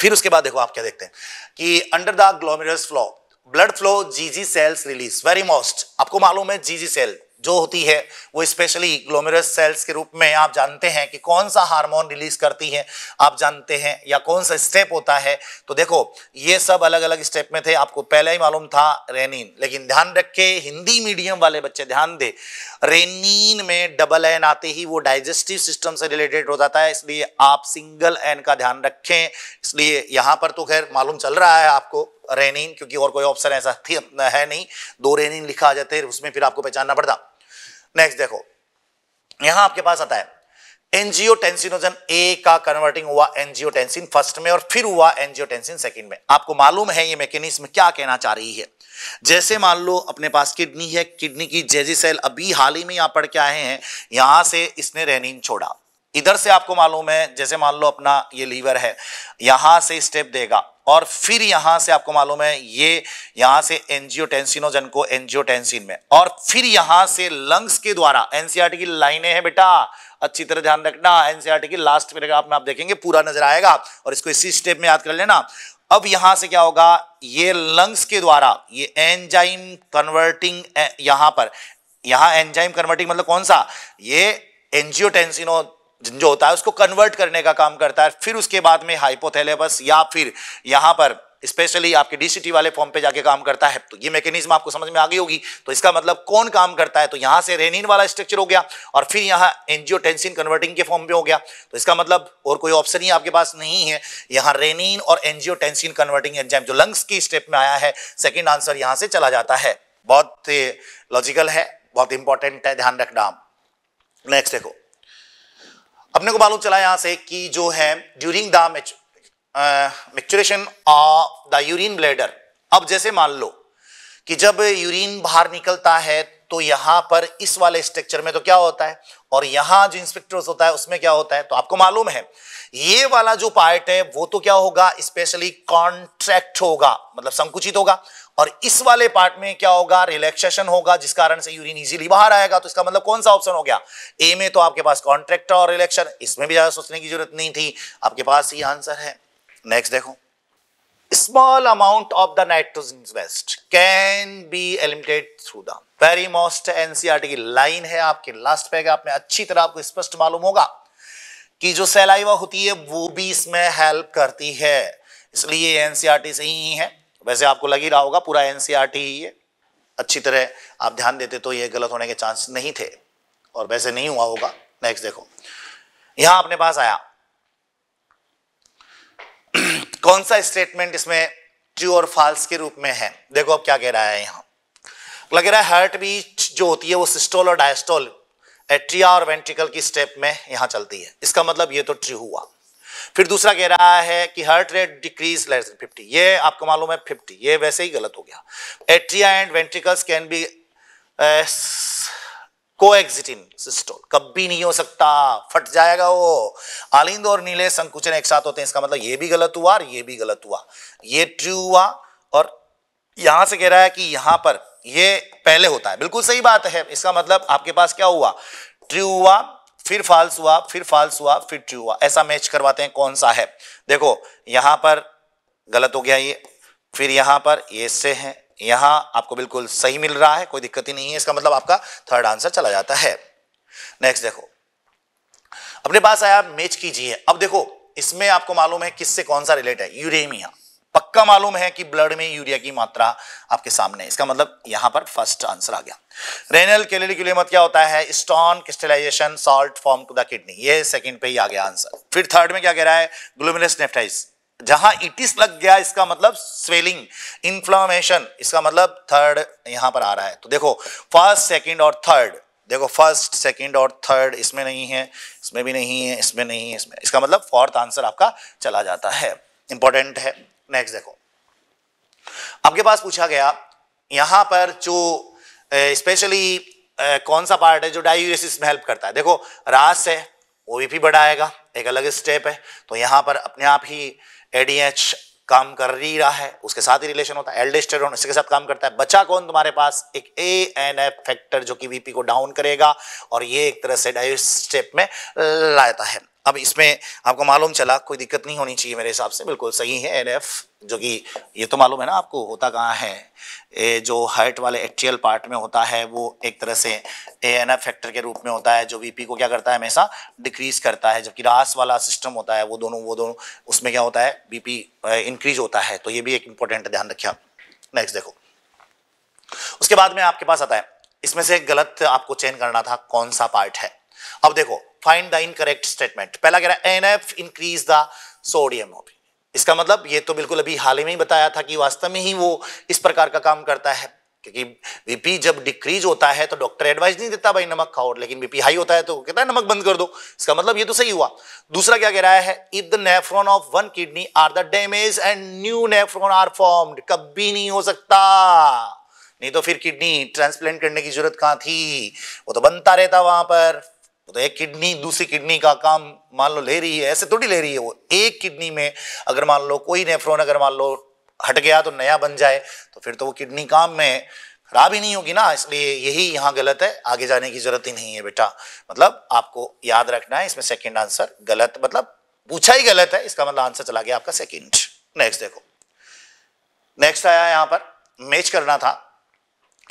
फिर उसके बाद देखो आप क्या देखते हैं कि under the glomerular flow blood flow GG cells release very most आपको मालूम है जीजी सेल जो होती है वो स्पेशली ग्लोमेरस सेल्स के रूप में आप जानते हैं कि कौन सा हार्मोन रिलीज करती हैं आप जानते हैं या कौन सा स्टेप होता है तो देखो ये सब अलग अलग स्टेप में थे आपको पहले ही मालूम था रेनिन लेकिन ध्यान रखे हिंदी मीडियम वाले बच्चे ध्यान दे रेनिन में डबल एन आते ही वो डाइजेस्टिव सिस्टम से रिलेटेड हो जाता है इसलिए आप सिंगल एन का ध्यान रखें इसलिए यहाँ पर तो खैर मालूम चल रहा है आपको रेनिन क्योंकि और कोई ऑप्शन ऐसा है नहीं दो रेनिन लिखा आ जाते उसमें फिर आपको पहचानना पड़ता नेक्स्ट देखो यहां आपके पास आता है एनजीओ टेंसिनोजन ए का कन्वर्टिंग हुआ एनजीओ टेंसिन फर्स्ट में और फिर हुआ एनजीओ टेंसिन सेकंड में आपको मालूम है ये मैकेनिज्म क्या कहना चाह रही है जैसे मान लो अपने पास किडनी है किडनी की जेजी सेल अभी हाल ही में यहां पढ़ के आए हैं यहां से इसने रेनिन छोड़ा इधर से आपको मालूम है जैसे मान लो अपना ये लीवर है यहां से स्टेप देगा और फिर यहां से आपको मालूम है ये यहां से एंजियोटेंसिनोजन को एंजियोटेंसिन में और फिर यहां से लंग्स के द्वारा एनसीआर की लाइनें हैं बेटा अच्छी तरह ध्यान रखना एनसीआर की लास्ट पैराग्राफ में आप देखेंगे पूरा नजर आएगा और इसको इसी स्टेप में याद कर लेना अब यहां से क्या होगा ये लंग्स के द्वारा ये एंजाइम कन्वर्टिंग यहां पर यहां एंजाइम कन्वर्टिंग मतलब कौन सा ये एंजियोटेंसिनो जो होता है उसको कन्वर्ट करने का काम करता है फिर उसके बाद में हाइपोथेलेबस या फिर यहां पर स्पेशली आपके डीसीटी वाले फॉर्म पे जाके काम करता है तो ये मैकेनिज्म आपको समझ में आ गई होगी तो इसका मतलब कौन काम करता है तो यहां से रेनिन वाला स्ट्रक्चर हो गया और फिर यहाँ एंजियोटेंसिन कन्वर्टिंग के फॉर्म पे हो गया तो इसका मतलब और कोई ऑप्शन ही आपके पास नहीं है यहाँ रेनिन और एंजियोटेंसिन कन्वर्टिंग एंजाइम जो लंग्स की स्टेप में आया है सेकेंड आंसर यहाँ से चला जाता है बहुत लॉजिकल है बहुत इंपॉर्टेंट है ध्यान रखना आप नेक्स्ट देखो अपने को मालूम चला यहां से कि जो है during the maturation of the urine bladder अब जैसे मान लो कि जब यूरिन बाहर निकलता है तो यहां पर इस वाले स्ट्रक्चर में तो क्या होता है और यहां जो इंस्पेक्टर्स होता है उसमें क्या होता है तो आपको मालूम है ये वाला जो पार्ट है वो तो क्या होगा स्पेशली कॉन्ट्रैक्ट होगा मतलब संकुचित होगा और इस वाले पार्ट में क्या होगा रिलैक्सेशन होगा जिस कारण से यूरिन इजीली बाहर आएगा तो इसका मतलब कौन सा ऑप्शन हो गया ए में तो आपके पास कॉन्ट्रैक्ट और रिलेक्शन इसमें भी ज्यादा सोचने की जरूरत नहीं थी आपके पास ये आंसर है नेक्स्ट देखो small amount of the nitrogen waste can be eliminated through the most NCR e की लाइन है आपके लास्ट पे आपने में अच्छी तरह आपको स्पष्ट मालूम होगा कि जो सैलाइवा होती है वो भी इसमें हेल्प करती है इसलिए एनसीआरटी e सही ही है वैसे आपको लग ही रहा होगा पूरा एनसीआरटी e ही है अच्छी तरह आप ध्यान देते तो ये गलत होने के चांस नहीं थे और वैसे नहीं हुआ होगा नेक्स्ट देखो यहां अपने पास आया कौन सा स्टेटमेंट इसमें ट्रू और फॉल्स के रूप में है देखो अब क्या कह रहा है यहां लग रहा है हार्ट बीट जो होती है वो सिस्टोल और डायस्टोल एट्रिया और वेंट्रिकल की स्टेप में यहां चलती है इसका मतलब ये तो ट्रू हुआ फिर दूसरा कह रहा है कि heart rate decrease less than 50 ये आपको मालूम है 50 ये वैसे ही गलत हो गया atria and ventricles can be coexist in systole कभी नहीं हो सकता फट जाएगा वो आलिंद और नीले संकुचन एक साथ होते हैं इसका मतलब ये भी गलत हुआ और ये भी गलत हुआ ये ट्री हुआ और यहां से कह रहा है कि यहां पर ये पहले होता है बिल्कुल सही बात है इसका मतलब आपके पास क्या हुआ ट्रू हुआ फिर फॉल्स हुआ फिर फॉल्स हुआ फिर ट्रू हुआ ऐसा मैच करवाते हैं कौन सा है देखो यहां पर गलत हो गया ये फिर यहां पर ये से है यहां आपको बिल्कुल सही मिल रहा है कोई दिक्कत ही नहीं है इसका मतलब आपका थर्ड आंसर चला जाता है नेक्स्ट देखो अपने पास आया मैच कीजिए अब देखो इसमें आपको मालूम है किससे कौन सा रिलेट है यूरेमिया पक्का मालूम है कि ब्लड में यूरिया की मात्रा आपके सामने इसका मतलब यहां पर फर्स्ट आंसर आ गया रेनल कैलोरिकुलेमत क्या होता है stone crystallisation salt form to the kidney ये सेकंड पे ही आ गया आंसर फिर थर्ड में क्या कह रहा है ग्लूमिनस नेफ्टाइज जहां इटिस लग गया इसका मतलब स्वेलिंग इन्फ्लामेशन इसका मतलब थर्ड यहां पर आ रहा है तो देखो फर्स्ट सेकेंड और थर्ड देखो फर्स्ट सेकंड और थर्ड इसमें नहीं है इसमें भी नहीं है इसमें नहीं है इसमें इसका मतलब फोर्थ आंसर आपका चला जाता है इंपॉर्टेंट है नेक्स्ट देखो आपके पास पूछा गया यहां पर जो स्पेशली कौन सा पार्ट है जो डायूरेसिस में हेल्प करता है देखो रास है ओ भी बढ़ाएगा एक अलग स्टेप है तो यहाँ पर अपने आप ही एडीएच काम कर ही रहा है उसके साथ ही रिलेशन होता है एल्डेस्टेरोन इसके साथ काम करता है बचा कौन तुम्हारे पास एक ए एन एफ फैक्टर जो कि बीपी को डाउन करेगा और ये एक तरह से डाइस स्टेप में लाता है अब इसमें आपको मालूम चला कोई दिक्कत नहीं होनी चाहिए मेरे हिसाब से बिल्कुल सही है एन जो कि ये तो मालूम है ना आपको होता कहाँ है ए, जो हाइट वाले एक्ट्रियल पार्ट में होता है वो एक तरह से ए एन एफ फैक्टर के रूप में होता है जो वीपी को क्या करता है हमेशा डिक्रीज करता है जबकि रास वाला सिस्टम होता है वो दोनों वो दोनों उसमें क्या होता है बीपी इंक्रीज होता है तो ये भी एक इंपॉर्टेंट ध्यान रखिए आप नेक्स्ट देखो उसके बाद में आपके पास आता है इसमें से गलत आपको चेंज करना था कौन सा पार्ट है अब देखो फाइंड द इनकरेक्ट स्टेटमेंट पहला कह रहा है N F increase the sodium OP इसका मतलब ये तो बिल्कुल अभी हाल ही में ही बताया था कि वास्तव में ही वो इस प्रकार का काम करता है क्योंकि बीपी जब डिक्रीज होता है तो डॉक्टर एडवाइस नहीं देता भाई नमक खाओ लेकिन बीपी हाई होता है तो कहता है नमक बंद कर दो इसका मतलब ये तो सही हुआ दूसरा क्या कह रहा है if the nephron of one kidney are the damage and new nephron are formed कभी नहीं हो सकता नहीं तो फिर किडनी ट्रांसप्लांट करने की जरूरत कहां थी वो तो बनता रहता वहां पर वो तो एक किडनी दूसरी किडनी का काम मान लो ले रही है ऐसे थोड़ी ले रही है वो एक किडनी में अगर मान लो कोई नेफ्रोन अगर मान लो हट गया तो नया बन जाए तो फिर तो वो किडनी काम में खराब ही नहीं होगी ना इसलिए यही यहाँ गलत है आगे जाने की जरूरत ही नहीं है बेटा मतलब आपको याद रखना है इसमें सेकेंड आंसर गलत मतलब पूछा ही गलत है इसका मतलब आंसर चला गया आपका सेकेंड नेक्स्ट देखो नेक्स्ट आया यहाँ पर मैच करना था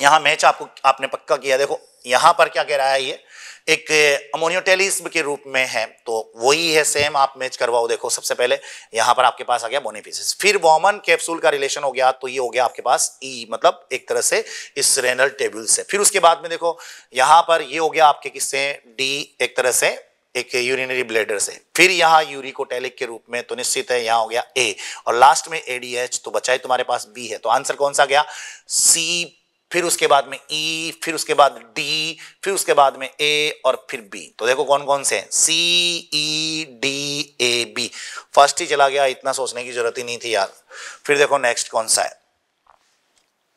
यहाँ मैच आपको आपने पक्का किया देखो यहाँ पर क्या कह रहा है ये एक अमोनियोटेलिज्म के रूप में है तो वही है सेम आप मैच करवाओ देखो सबसे पहले यहां पर आपके पास आ गया बोनिफिस फिर वॉमन कैप्सूल का रिलेशन हो गया तो ये हो गया आपके पास ई e, मतलब एक तरह से इस रेनल टेबल से फिर उसके बाद में देखो यहां पर ये हो गया आपके किससे डी एक तरह से एक यूरिनरी ब्लेडर से फिर यहाँ यूरिकोटेलिक के रूप में तो निश्चित है यहां हो गया ए और लास्ट में एडीएच तो बचाए तुम्हारे पास बी है तो आंसर कौन सा गया सी फिर उसके बाद में ई e, फिर उसके बाद डी फिर उसके बाद में ए और फिर बी तो देखो कौन कौन से हैं C E D A B first ही चला गया इतना सोचने की जरूरत ही नहीं थी यार फिर देखो नेक्स्ट कौन सा है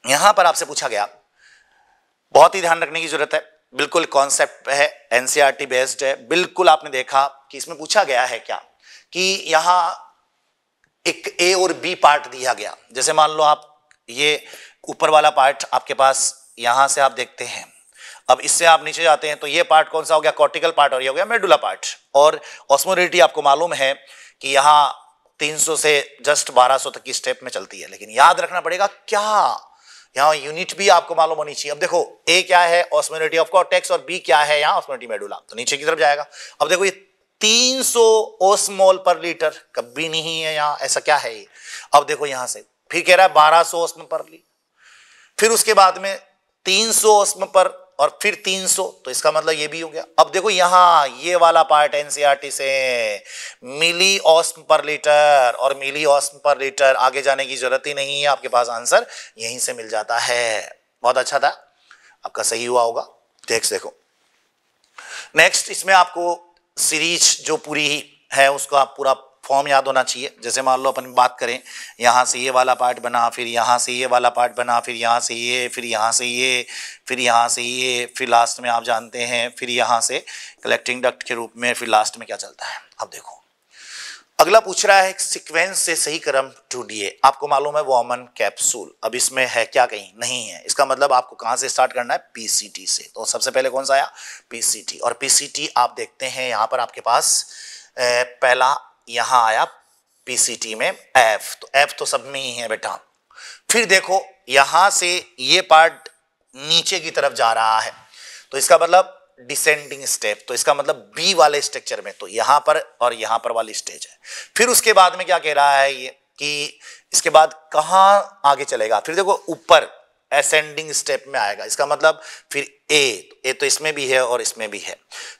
यहां पर आपसे पूछा गया बहुत ही ध्यान रखने की जरूरत है बिल्कुल कॉन्सेप्ट है एनसीईआरटी बेस्ड e है बिल्कुल आपने देखा कि इसमें पूछा गया है क्या कि यहां एक ए और बी पार्ट दिया गया जैसे मान लो आप ये ऊपर वाला पार्ट आपके पास यहां से आप देखते हैं अब इससे आप नीचे जाते हैं तो ये पार्ट कौन सा हो गया कॉर्टिकल पार्ट और ये हो गया मेडुला पार्ट और ऑस्मोरिटी आपको मालूम है कि यहां 300 से जस्ट 1200 तक की स्टेप में चलती है लेकिन याद रखना पड़ेगा क्या यहां यूनिट भी आपको मालूम होनी चाहिए अब देखो ए क्या है ऑस्मोरिटी ऑफ कॉर्टेक्स और बी क्या है यहाँ ऑस्मोरिटी मेडुला तो नीचे की तरफ जाएगा अब देखो ये 300 ओस्मोल पर लीटर कभी नहीं है यहां ऐसा क्या है ये अब देखो यहां से फिर कह रहा है 1200 ओस्मोल पर लीटर फिर उसके बाद में तीन सौ पर और फिर 300 तो इसका मतलब ये भी हो गया अब देखो यहां ये वाला पार्ट एनसीआरटी e से मिली ऑस्म पर लीटर और मिली ऑस्म पर लीटर आगे जाने की जरूरत ही नहीं है आपके पास आंसर यहीं से मिल जाता है बहुत अच्छा था आपका सही हुआ होगा टेक्स्ट देखो नेक्स्ट इसमें आपको सीरीज जो पूरी है उसको आप पूरा फॉर्म याद होना चाहिए जैसे मान लो अपन बात करें यहाँ से ये वाला पार्ट बना फिर यहाँ से ये वाला पार्ट बना फिर यहाँ से ये फिर यहाँ से ये फिर यहाँ से ये फिर लास्ट में आप जानते हैं फिर यहाँ से कलेक्टिंग डक्ट के रूप में फिर लास्ट में क्या चलता है अब देखो अगला पूछ रहा है सिक्वेंस से सही क्रम ढूंढिए आपको मालूम है वॉमन कैप्सूल अब इसमें है क्या कहीं नहीं है इसका मतलब आपको कहाँ से स्टार्ट करना है पीसीटी से तो सबसे पहले कौन सा आया पीसीटी और पीसीटी आप देखते हैं यहाँ पर आपके पास पहला यहां आया पीसीटी में एफ तो एफ तो सब में ही है बेटा फिर देखो यहां से ये पार्ट नीचे की तरफ जा रहा है तो इसका मतलब डिसेंडिंग स्टेप तो इसका मतलब बी वाले स्ट्रक्चर में तो यहां पर और यहां पर वाली स्टेज है फिर उसके बाद में क्या कह रहा है ये कि इसके बाद कहाँ आगे चलेगा फिर देखो ऊपर एसेंडिंग स्टेप में आएगा इसका मतलब फिर ए तो ए तो इसमें भी है और इसमें भी है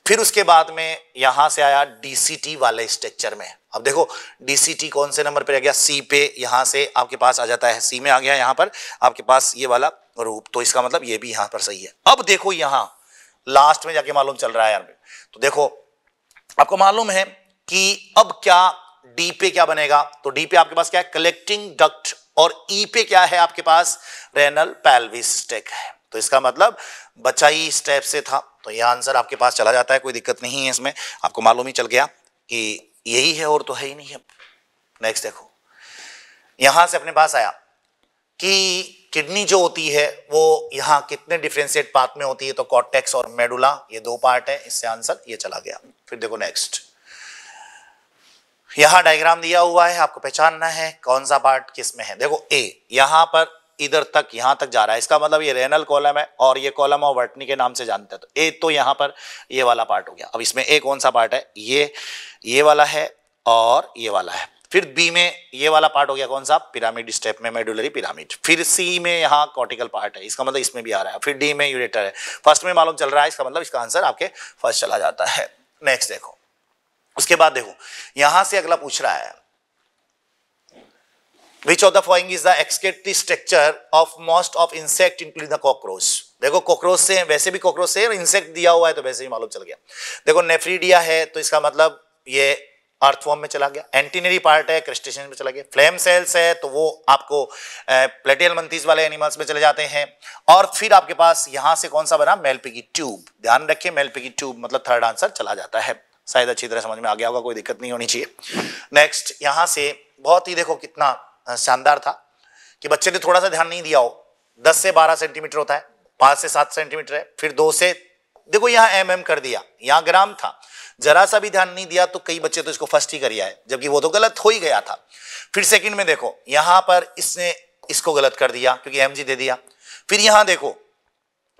फिर उसके बाद में यहां से आया डीसीटी वाले स्ट्रक्चर में अब देखो डीसीटी कौन से नंबर पर रह गया सी पे यहाँ से आपके पास आ जाता है सी में आ गया यहाँ पर आपके पास ये वाला रूप तो इसका मतलब ये भी यहाँ पर सही है अब देखो यहाँ लास्ट में जाके मालूम चल रहा है यार तो देखो आपको मालूम है कि अब क्या डी पे क्या बनेगा तो डी पे आपके पास क्या है कलेक्टिंग डक्ट और ई e पे क्या है आपके पास रेनल पैल्विस स्टेक है तो इसका मतलब बचा ही स्टेप से था तो यह आंसर आपके पास चला जाता है कोई दिक्कत नहीं है इसमें आपको मालूम ही चल गया कि यही है और तो है ही नहीं अब नेक्स्ट देखो यहां से अपने पास आया कि किडनी जो होती है वो यहां कितने डिफ्रेंशिएट पार्ट में होती है तो कॉटेक्स और मेडुला ये दो पार्ट है इससे आंसर ये चला गया फिर देखो नेक्स्ट यहां डायग्राम दिया हुआ है आपको पहचानना है कौन सा पार्ट किस में है देखो ए यहां पर इधर तक यहां तक जा रहा है इसका मतलब ये रेनल कॉलम है और ये कॉलम और वर्टनी के नाम से जानते हैं तो ए तो यहां पर ये वाला पार्ट हो गया अब इसमें ए कौन सा पार्ट है ये ये वाला है और ये वाला है फिर बी में ये वाला पार्ट हो गया कौन सा पिरामिड स्टेप में मेडुलरी पिरामिड फिर सी में यहाँ कॉर्टिकल पार्ट है इसका मतलब इसमें भी आ रहा है फिर डी में यूरेटर है फर्स्ट में मालूम चल रहा है इसका मतलब इसका आंसर आपके फर्स्ट चला जाता है नेक्स्ट देखो उसके बाद देखो यहां से अगला पूछ रहा है Which of the following is the excretory structure of most of insect including the cockroach? देखो कॉकरोच से वैसे भी कॉकरोच से इंसेक्ट दिया हुआ है तो वैसे ही मालूम चल गया देखो नेफ्रीडिया है तो इसका मतलब ये अर्थवॉर्म में चला गया एंटीनरी पार्ट है क्रिस्टेशन में चला गया फ्लेम सेल्स है तो वो आपको प्लेटियल मंथीज वाले एनिमल्स में चले जाते हैं और फिर आपके पास यहां से कौन सा बना मेलपिकी ट्यूब ध्यान रखिए मेलपिकी ट्यूब मतलब थर्ड आंसर चला जाता है शायद अच्छी तरह समझ में आ गया होगा कोई दिक्कत नहीं होनी चाहिए नेक्स्ट यहां से बहुत ही देखो कितना शानदार था कि बच्चे ने थोड़ा सा ध्यान नहीं दिया हो दस से बारह सेंटीमीटर होता है पांच से सात सेंटीमीटर है फिर दो से देखो यहाँ एम एम कर दिया यहाँ ग्राम था जरा सा भी ध्यान नहीं दिया तो कई बच्चे तो इसको फर्स्ट ही कर है जबकि वो तो गलत हो ही गया था फिर सेकंड में देखो यहाँ पर इसने इसको गलत कर दिया क्योंकि एम दे दिया फिर यहाँ देखो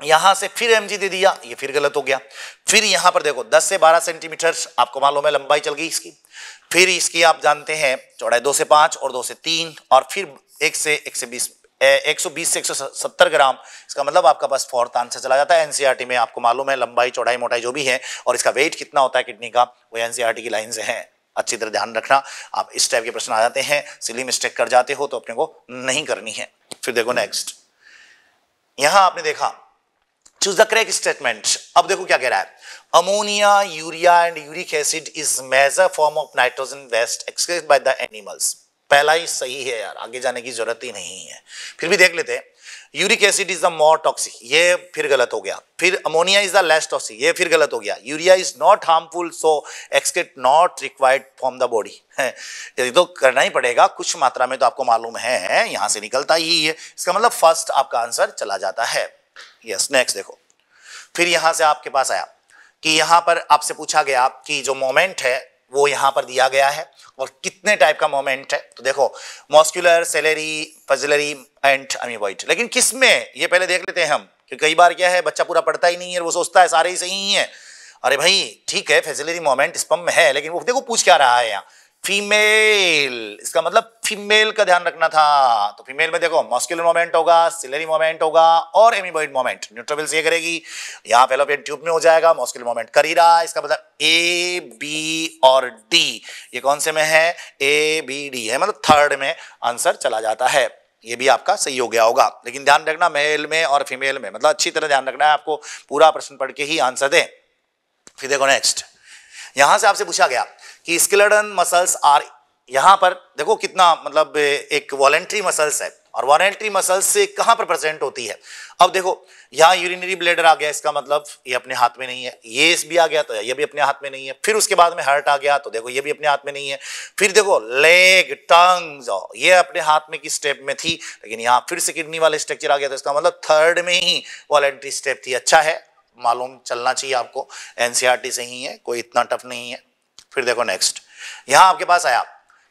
यहां से फिर एम दे दिया ये फिर गलत हो गया फिर यहां पर देखो 10 से 12 सेंटीमीटर आपको मालूम है लंबाई चल गई इसकी फिर इसकी आप जानते हैं चौड़ाई दो से पाँच और दो से तीन और फिर एक से एक से बीस एक सौ बीस से एक सौ सत्तर ग्राम इसका मतलब आपका पास फोर्थ आंसर चला जाता है एनसीईआरटी e में आपको मालूम है लंबाई चौड़ाई मोटाई जो भी है और इसका वेट कितना होता है किडनी का वो एनसीईआरटी e की लाइन से है अच्छी तरह ध्यान रखना आप इस टाइप के प्रश्न आ जाते हैं सिली मिस्टेक कर जाते हो तो अपने को नहीं करनी है फिर देखो नेक्स्ट यहां आपने देखा चूज द करेक्ट स्टेटमेंट अब देखो क्या कह रहा है Ammonia, urea and uric acid is major form of nitrogen waste excreted by the animals. पहला ही सही है यार आगे जाने की जरूरत ही नहीं है फिर भी देख लेते हैं uric acid is the more toxic ये फिर गलत हो गया फिर ammonia is the less toxic ये फिर गलत हो गया urea is not harmful so excrete not required from the body यदि तो करना ही पड़ेगा कुछ मात्रा में तो आपको मालूम है यहां से निकलता ही है इसका मतलब फर्स्ट आपका आंसर चला जाता है यस yes, नेक्स्ट देखो फिर यहां से आपके पास आया कि यहाँ पर आपसे पूछा गया कि जो मोमेंट है वो यहाँ पर दिया गया है और कितने टाइप का मोमेंट है तो देखो muscular ciliary flagellar and amoeboid लेकिन किस में ये पहले देख लेते हैं हम कि कई बार क्या है बच्चा पूरा पढ़ता ही नहीं है वो सोचता है सारे ही सही ही है अरे भाई ठीक है फेजिलरी मोमेंट स्पम में है लेकिन वो देखो पूछ क्या रहा है यहाँ फीमेल इसका मतलब फीमेल का ध्यान रखना था तो फीमेल में देखो मस्कुलर मोमेंट होगा सिलरी मोमेंट होगा और एमिबॉइड मोमेंट न्यूट्रोफिल्स ये करेगी यहाँ फेलोपियन ट्यूब में हो जाएगा मस्कुलर मोमेंट कर ही रहा इसका मतलब ए बी और डी ये कौन से में है ए बी डी है मतलब थर्ड में आंसर चला जाता है ये भी आपका सही हो गया होगा लेकिन ध्यान रखना मेल में और फीमेल में मतलब अच्छी तरह ध्यान रखना है आपको पूरा प्रश्न पढ़ के ही आंसर दें फिर देखो नेक्स्ट यहां से आपसे पूछा गया कि स्किलेटन मसल्स आर यहाँ पर देखो कितना मतलब एक वॉलेंट्री मसल्स है और वॉलेंट्री मसल्स से कहाँ पर प्रेजेंट होती है अब देखो यहाँ यूरिनरी ब्लेडर आ गया इसका मतलब ये अपने हाथ में नहीं है ये इस भी आ गया तो ये भी अपने हाथ में नहीं है फिर उसके बाद में हर्ट आ गया तो देखो ये भी अपने हाथ में नहीं है फिर देखो लेग टंग ये अपने हाथ में की स्टेप में थी लेकिन यहाँ फिर से किडनी वाले स्ट्रक्चर आ गया तो इसका मतलब थर्ड में ही वॉलेंट्री स्टेप थी अच्छा है मालूम चलना चाहिए आपको एनसीआरटी e से ही है कोई इतना टफ नहीं है फिर देखो नेक्स्ट यहां आपके पास आया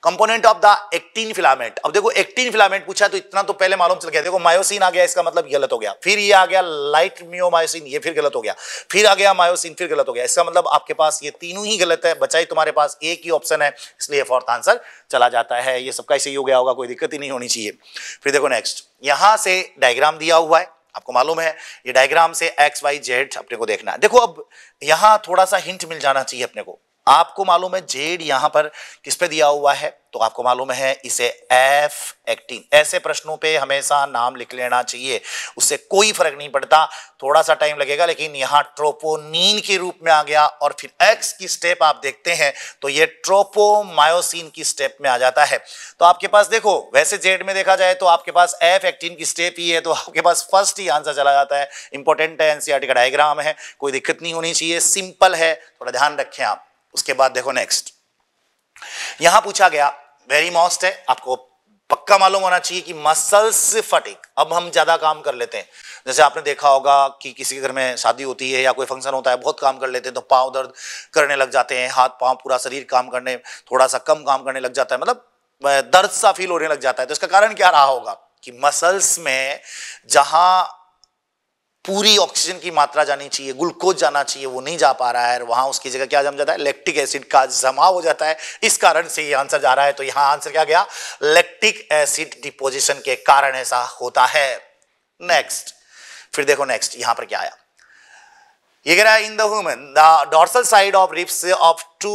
component of the actin filament अब देखो एक्टीन फिलामेंट पूछा तो इतना तो पहले मालूम चल गया देखो मायोसिन आ गया इसका मतलब गलत हो गया फिर ये आ गया लाइट मियोमायोसिन ये फिर गलत हो गया फिर आ गया मायोसिन फिर गलत हो गया इसका मतलब आपके पास ये तीनों ही गलत है बचाई तुम्हारे पास एक ही ऑप्शन है इसलिए फोर्थ आंसर चला जाता है ये सबका ऐसे ही हो गया होगा कोई दिक्कत ही नहीं होनी चाहिए फिर देखो नेक्स्ट यहां से डायग्राम दिया हुआ है आपको मालूम है ये डायग्राम से एक्स वाई जेड अपने को देखना है देखो अब यहां थोड़ा सा हिंट मिल जाना चाहिए अपने को आपको मालूम है जेड यहां पर किस पे दिया हुआ है तो आपको मालूम है इसे एफ एक्टिन ऐसे प्रश्नों पे हमेशा नाम लिख लेना चाहिए उससे कोई फर्क नहीं पड़ता थोड़ा सा टाइम लगेगा लेकिन यहाँ ट्रोपोनिन के रूप में आ गया और फिर एक्स की स्टेप आप देखते हैं तो ये ट्रोपोमायोसिन की स्टेप में आ जाता है तो आपके पास देखो वैसे जेड में देखा जाए तो आपके पास एफ एक्टिन की स्टेप ही है तो आपके पास फर्स्ट ही आंसर चला जाता है इंपॉर्टेंट है एनसीआर का डायग्राम है कोई दिक्कत नहीं होनी चाहिए सिंपल है थोड़ा ध्यान रखें आप उसके बाद देखो नेक्स्ट यहां पूछा गया वेरी मोस्ट है आपको पक्का मालूम होना चाहिए कि मसल्स फटिक अब हम ज्यादा काम कर लेते हैं जैसे आपने देखा होगा कि किसी के घर में शादी होती है या कोई फंक्शन होता है बहुत काम कर लेते हैं तो पाँव दर्द करने लग जाते हैं हाथ पाँव पूरा शरीर काम करने थोड़ा सा कम काम करने लग जाता है मतलब दर्द सा फील होने लग जाता है तो इसका कारण क्या रहा होगा कि मसल्स में जहां पूरी ऑक्सीजन की मात्रा जानी चाहिए ग्लूकोज जाना चाहिए वो नहीं जा पा रहा है वहां उसकी जगह क्या जम जाता है लैक्टिक एसिड का जमा हो जाता है इस कारण से ये आंसर जा रहा है तो यहां आंसर क्या गया लैक्टिक एसिड डिपोजिशन के कारण ऐसा होता है नेक्स्ट फिर देखो नेक्स्ट यहां पर क्या आया ये कह रहा है in the human the dorsal side of ribs of two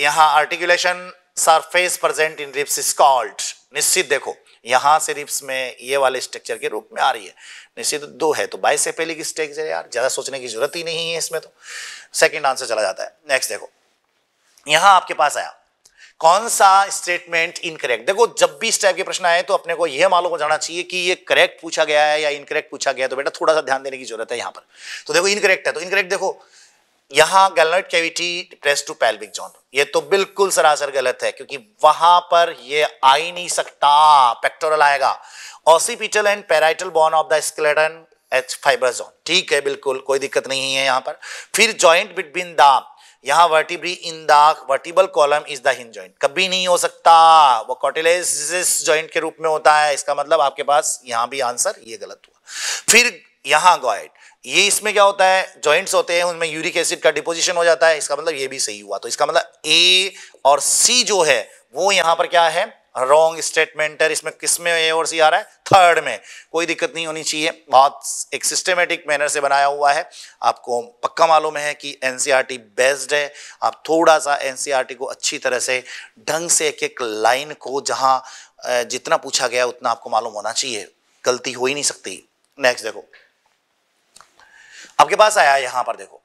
यहां articulation surface present in ribs is called निश्चित देखो यहाँ से रिप्स में ये वाले स्ट्रक्चर के रूप में आ रही है निश्चित तो दो है तो बाईस से पहले की स्टेज है यार ज़्यादा सोचने की जरूरत ही नहीं है इसमें तो सेकेंड आंसर चला जाता है नेक्स्ट देखो यहाँ आपके पास आया कौन सा स्टेटमेंट इनकरेक्ट देखो जब भी इस टाइप के प्रश्न आए तो अपने को यह मालूम हो जाना चाहिए कि ये करेक्ट पूछा गया है या इनकरेक्ट पूछा गया है तो बेटा थोड़ा सा ध्यान देने की जरूरत है यहां पर तो देखो इनकरेक्ट है तो इनकरेक्ट देखो यहां glenoid cavity press to pelvic zone ये तो बिल्कुल सरासर गलत है क्योंकि वहां पर ये आ ही नहीं सकता पेक्टोरल आएगा occipital and parietal bone of the skeleton H fibre zone ठीक है बिल्कुल कोई दिक्कत नहीं है यहां पर फिर जॉइंट बिटवीन द यहां vertebrae in the vertebral column is the hinge joint कभी नहीं हो सकता वो कॉटिलेस जॉइंट के रूप में होता है इसका मतलब आपके पास यहां भी आंसर ये गलत हुआ फिर यहां गॉइड ये इसमें क्या होता है जॉइंट्स होते हैं उनमें यूरिक एसिड का डिपोजिशन हो जाता है इसका मतलब ये भी सही हुआ तो इसका मतलब ए और सी जो है वो यहां पर क्या है रॉन्ग स्टेटमेंट है इसमें किस में ए और सी आ रहा है थर्ड में कोई दिक्कत नहीं होनी चाहिए बहुत एक सिस्टमेटिक मैनर से बनाया हुआ है आपको पक्का मालूम है कि एन बेस्ड e है आप थोड़ा सा एन e को अच्छी तरह से ढंग से एक एक लाइन को जहाँ जितना पूछा गया उतना आपको मालूम होना चाहिए गलती हो ही नहीं सकती नेक्स्ट देखो आपके पास आया यहां पर देखो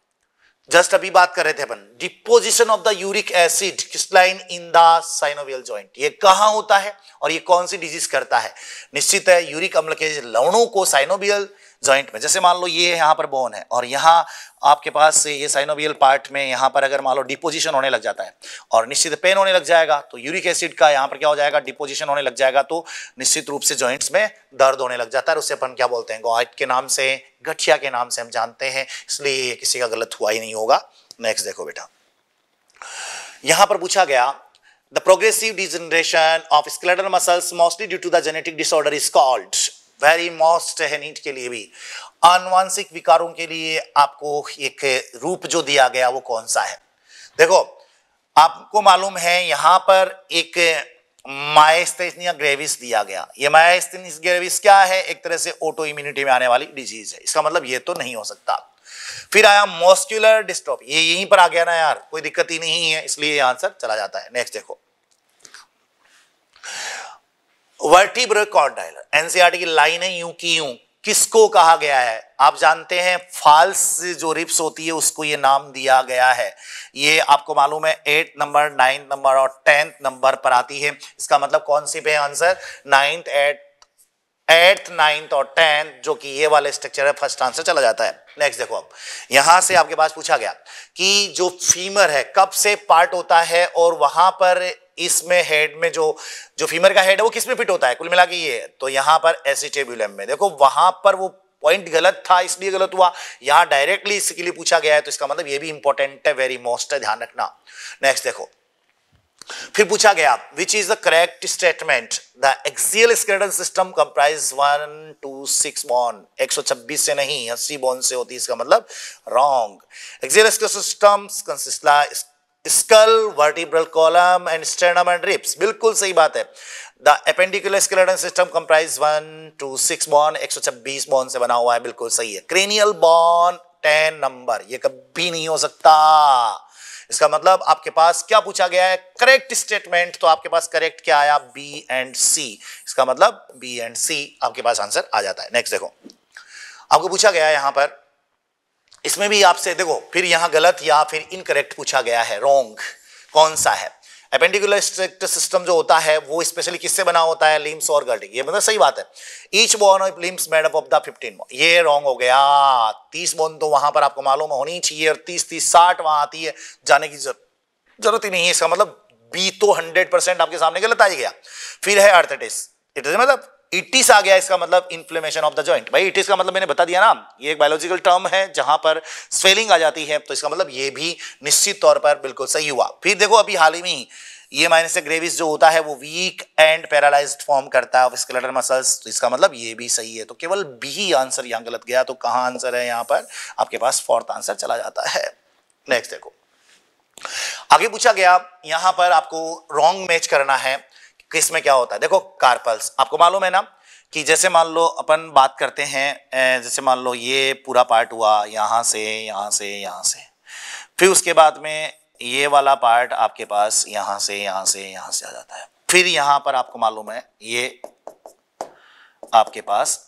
जस्ट अभी बात कर रहे थे अपन deposition of the uric acid crystalline in the synovial joint ये कहां होता है और ये कौन सी डिजीज करता है निश्चित है यूरिक अम्ल के लवणों को साइनोवियल जॉइंट में जैसे मान लो ये यहाँ पर बोन है और यहाँ आपके पास ये साइनोबियल पार्ट में यहाँ पर अगर मान लो डिपोजिशन होने लग जाता है और निश्चित पेन होने लग जाएगा तो यूरिक एसिड का यहाँ पर क्या हो जाएगा डिपोजिशन होने लग जाएगा तो निश्चित रूप से जॉइंट्स में दर्द होने लग जाता है उससे अपन क्या बोलते हैं गोइट के नाम से गठिया के नाम से हम जानते हैं इसलिए किसी का गलत हुआ ही नहीं होगा नेक्स्ट देखो बेटा यहां पर पूछा गया the progressive degeneration of skeletal muscles mostly due to the genetic disorder is called very most है नीट के लिए भी अनुवांशिक विकारों के लिए आपको एक रूप जो दिया गया वो कौन सा है देखो आपको मालूम है यहां पर एक माइस्थेनिया ग्रेविस दिया गया ये माइस्थेनिस ग्रेविस क्या है एक तरह से ऑटो इम्यूनिटी में आने वाली डिजीज है इसका मतलब ये तो नहीं हो सकता फिर आया मोस्क्यूलर डिस्ट्रॉफी ये यहीं पर आ गया ना यार कोई दिक्कत ही नहीं है इसलिए आंसर चला जाता है नेक्स्ट देखो वर्टिब्रल कॉर्डाइल एनसीआर की लाइन है यू की यू किसको कहा गया है आप जानते हैं फाल्स जो रिप्स होती है उसको ये नाम दिया गया है ये आपको मालूम है एट नंबर नाइन्थ नंबर और टेंथ नंबर पर आती है इसका मतलब कौन सी पे है answer ninth eight eighth ninth और टेंथ जो कि ये वाला स्ट्रक्चर है फर्स्ट आंसर चला जाता है नेक्स्ट देखो अब यहां से आपके पास पूछा गया कि जो फीमर है कब से पार्ट होता है और वहां पर इसमें हेड में जो जो फीमर का हेड है वो किस में फिट होता है कुल मिला के ये तो यहाँ पर एसिटेबुलम में देखो वहां पर वो पॉइंट गलत था इसलिए गलत हुआ यहाँ डायरेक्टली इसके लिए पूछा गया है तो इसका मतलब ये भी इंपॉर्टेंट है वेरी मोस्ट है ध्यान रखना नेक्स्ट देखो फिर पूछा गया which is the correct statement the axial skeletal system comprise one two six bone छब्बीस से नहीं अस्सी बॉन से होती इसका मतलब wrong axial system consist skull vertebral column and sternum and ribs बिल्कुल सही बात है the appendicular skeleton system comprise one two six bone एक सौ छब्बीस बॉन से बना हुआ है बिल्कुल सही है क्रेनियल बॉन टेन नंबर ये कभी नहीं हो सकता इसका मतलब आपके पास क्या पूछा गया है करेक्ट स्टेटमेंट तो आपके पास करेक्ट क्या आया बी एंड सी इसका मतलब बी एंड सी आपके पास आंसर आ जाता है नेक्स्ट देखो आपको पूछा गया है यहां पर इसमें भी आपसे देखो फिर यहां गलत या फिर इनकरेक्ट पूछा गया है रॉन्ग कौन सा है एपेंडिकुलर स्ट्रिक्ट सिस्टम जो होता है वो स्पेशली किससे बना होता है लिम्स और गर्डिंग ये मतलब सही बात है each bone of limbs made up of the fifteen bone ये रॉन्ग हो गया तीस बोन तो वहां पर आपको मालूम होनी चाहिए और तीस तीस साठ वहां आती है जाने की जरूरत ही नहीं है इसका मतलब बी तो हंड्रेड परसेंट आपके सामने गलत आ गया फिर है अर्थेटिस इट इज मतलब इटिस आ गया इसका मतलब इन्फ्लेमेशन ऑफ द जॉइंट भाई इटिस का मतलब मैंने बता दिया ना ये एक बायोलॉजिकल टर्म है जहां पर स्वेलिंग आ जाती है तो इसका मतलब ये भी निश्चित तौर पर बिल्कुल सही हुआ फिर देखो अभी हाल ही में ये माइनस ग्रेविस जो होता है वो वीक एंड पैरालाइज फॉर्म करता है स्केलेटल मसल्स तो इसका मतलब ये भी सही है तो केवल बी आंसर यहाँ गलत गया तो कहाँ आंसर है यहाँ पर आपके पास फोर्थ आंसर चला जाता है नेक्स्ट देखो आगे पूछा गया यहां पर आपको रॉन्ग मैच करना है कि इसमें क्या होता है देखो कार्पल्स आपको मालूम है ना कि जैसे मान लो अपन बात करते हैं जैसे मान लो ये पूरा पार्ट हुआ यहाँ से यहाँ से यहाँ से फिर उसके बाद में ये वाला पार्ट आपके पास यहाँ से यहाँ से यहाँ से आ जाता है फिर यहाँ पर आपको मालूम है ये आपके पास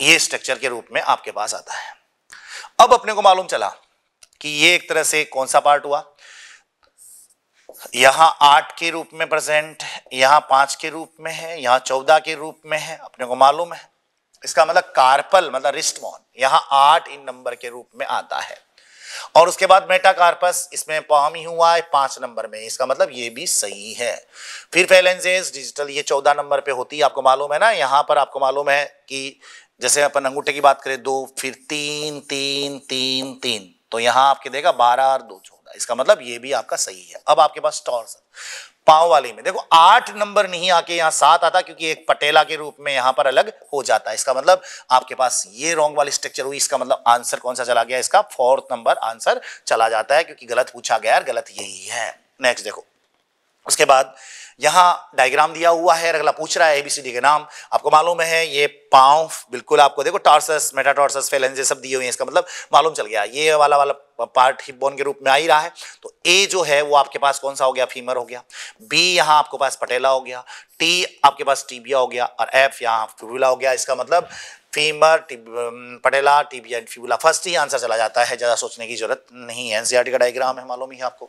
ये स्ट्रक्चर के रूप में आपके पास आता है अब अपने को मालूम चला कि ये एक तरह से कौन सा पार्ट हुआ यहाँ आठ के रूप में प्रेजेंट यहाँ पांच के रूप में है यहाँ चौदह के रूप में है अपने को मालूम है इसका मतलब कार्पल मतलब रिस्ट वॉन यहाँ आठ इन नंबर के रूप में आता है और उसके बाद मेटाकार्पस इसमें पॉम ही हुआ है पांच नंबर में इसका मतलब ये भी सही है फिर फैलेंजेस डिजिटल ये चौदह नंबर पे होती है आपको मालूम है ना यहाँ पर आपको मालूम है कि जैसे अपन अंगूठे की बात करें दो फिर तीन तीन तीन तीन तो यहाँ आपके देगा बारह और दो चौदह होता है इसका मतलब ये भी आपका सही है अब आपके पास टॉर्स पाव वाले में देखो आठ नंबर नहीं आके यहाँ सात आता क्योंकि एक पटेला के रूप में यहाँ पर अलग हो जाता है इसका मतलब आपके पास ये रॉन्ग वाली स्ट्रक्चर हुई इसका मतलब आंसर कौन सा चला गया इसका फोर्थ नंबर आंसर चला जाता है क्योंकि गलत पूछा गया गलत यही है नेक्स्ट देखो उसके बाद यहाँ डायग्राम दिया हुआ है अगला पूछ रहा है एबीसीडी के नाम आपको मालूम है ये पाँव बिल्कुल आपको देखो टॉर्सस मेटाटॉर्सस फेलेंस सब दिए हुए हैं इसका मतलब मालूम चल गया ये वाला वाला पार्ट हिप बोन के रूप में आ ही रहा है तो ए जो है वो आपके पास कौन सा हो गया फीमर हो गया बी यहाँ आपके पास पटेला हो गया टी आपके पास टीबिया हो गया और एफ यहाँ फ्यूबुला हो गया इसका मतलब femur patella tibia and fibula first ही आंसर चला जाता है ज़्यादा सोचने की जरूरत नहीं है एनसीआरटी e का डायग्राम है मालूम ही आपको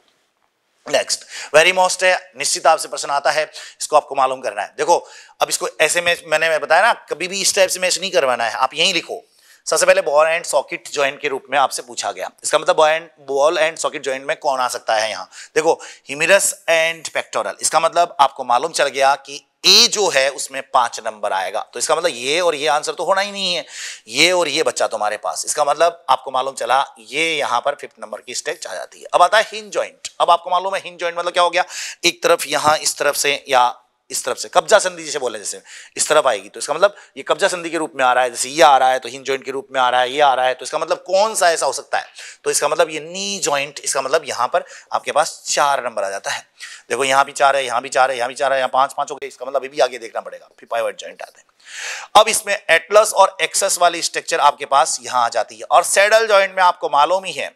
नेक्स्ट वेरी मोस्ट है निश्चित आपसे प्रश्न आता है इसको आपको मालूम करना है देखो अब इसको ऐसे में मैंने बताया ना कभी भी इस टाइप से मैच नहीं करवाना है आप यहीं लिखो सबसे पहले बॉल एंड सॉकेट जॉइंट के रूप में आपसे पूछा गया इसका मतलब ball and ball and socket joint में कौन आ सकता है यहाँ देखो हिमिरस एंड पेक्टोरल इसका मतलब आपको मालूम चल गया कि ए जो है उसमें पांच नंबर आएगा तो इसका मतलब ये और ये आंसर तो होना ही नहीं है ये और ये बच्चा तुम्हारे पास इसका मतलब आपको मालूम चला ये यहां पर फिफ्थ नंबर की स्टेज आ जाती है अब आता है हिंज ज्वाइंट अब आपको मालूम है हिंज ज्वाइंट मतलब क्या हो गया एक तरफ यहां इस तरफ से या इस तरफ से कब्जा संधि जैसे बोला जैसे इस तरफ आएगी तो इसका मतलब ये कब्जा संधि के रूप में आ रहा है जैसे ये आ रहा है तो हिंद ज्वाइंट के रूप में आ रहा है ये आ रहा है तो इसका मतलब कौन सा ऐसा हो सकता है तो इसका मतलब ये नी ज्वाइंट इसका मतलब यहाँ पर आपके पास चार नंबर आ जाता है देखो यहाँ भी चार है यहाँ भी चार है यहाँ भी चार है यहाँ पाँच पाँच हो गए इसका मतलब अभी भी आगे देखना पड़ेगा फिर पाइवट ज्वाइंट आते हैं अब इसमें एटलस और एक्सेस वाली स्ट्रक्चर आपके पास यहां आ जाती है और सैडल जॉइंट में आपको मालूम ही है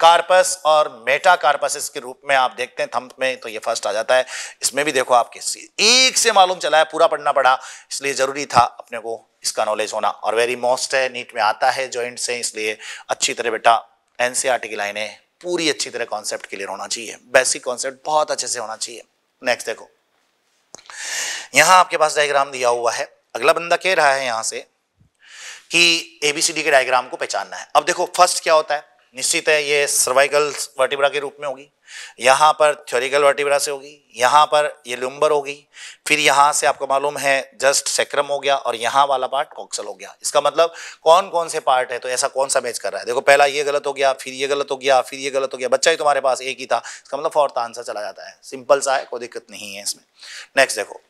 कार्पस और मेटा कार्पस के रूप में आप देखते हैं थंप में तो ये फर्स्ट आ जाता है इसमें भी देखो आप किस एक से मालूम चला है पूरा पढ़ना पड़ा इसलिए ज़रूरी था अपने को इसका नॉलेज होना और वेरी मोस्ट है नीट में आता है जॉइंट से इसलिए अच्छी तरह बेटा एन e की लाइनें पूरी अच्छी तरह कॉन्सेप्ट क्लियर होना चाहिए बेसिक कॉन्सेप्ट बहुत अच्छे से होना चाहिए नेक्स्ट देखो यहाँ आपके पास डायग्राम दिया हुआ है अगला बंदा कह रहा है यहाँ से कि एबीसीडी के डायग्राम को पहचानना है अब देखो फर्स्ट क्या होता है निश्चित है ये सर्वाइकल वर्टिब्रा के रूप में होगी यहाँ पर थ्योरिकल वर्टिब्रा से होगी यहाँ पर ये लुम्बर होगी फिर यहाँ से आपको मालूम है जस्ट सेक्रम हो गया और यहाँ वाला पार्ट कॉक्सल हो गया इसका मतलब कौन कौन से पार्ट है तो ऐसा कौन सा मैच कर रहा है देखो पहला ये गलत हो गया फिर ये गलत हो गया फिर ये गलत हो गया बच्चा ही तुम्हारे पास एक ही था इसका मतलब फोर्थ आंसर चला जाता है सिंपल सा है कोई दिक्कत नहीं है इसमें नेक्स्ट देखो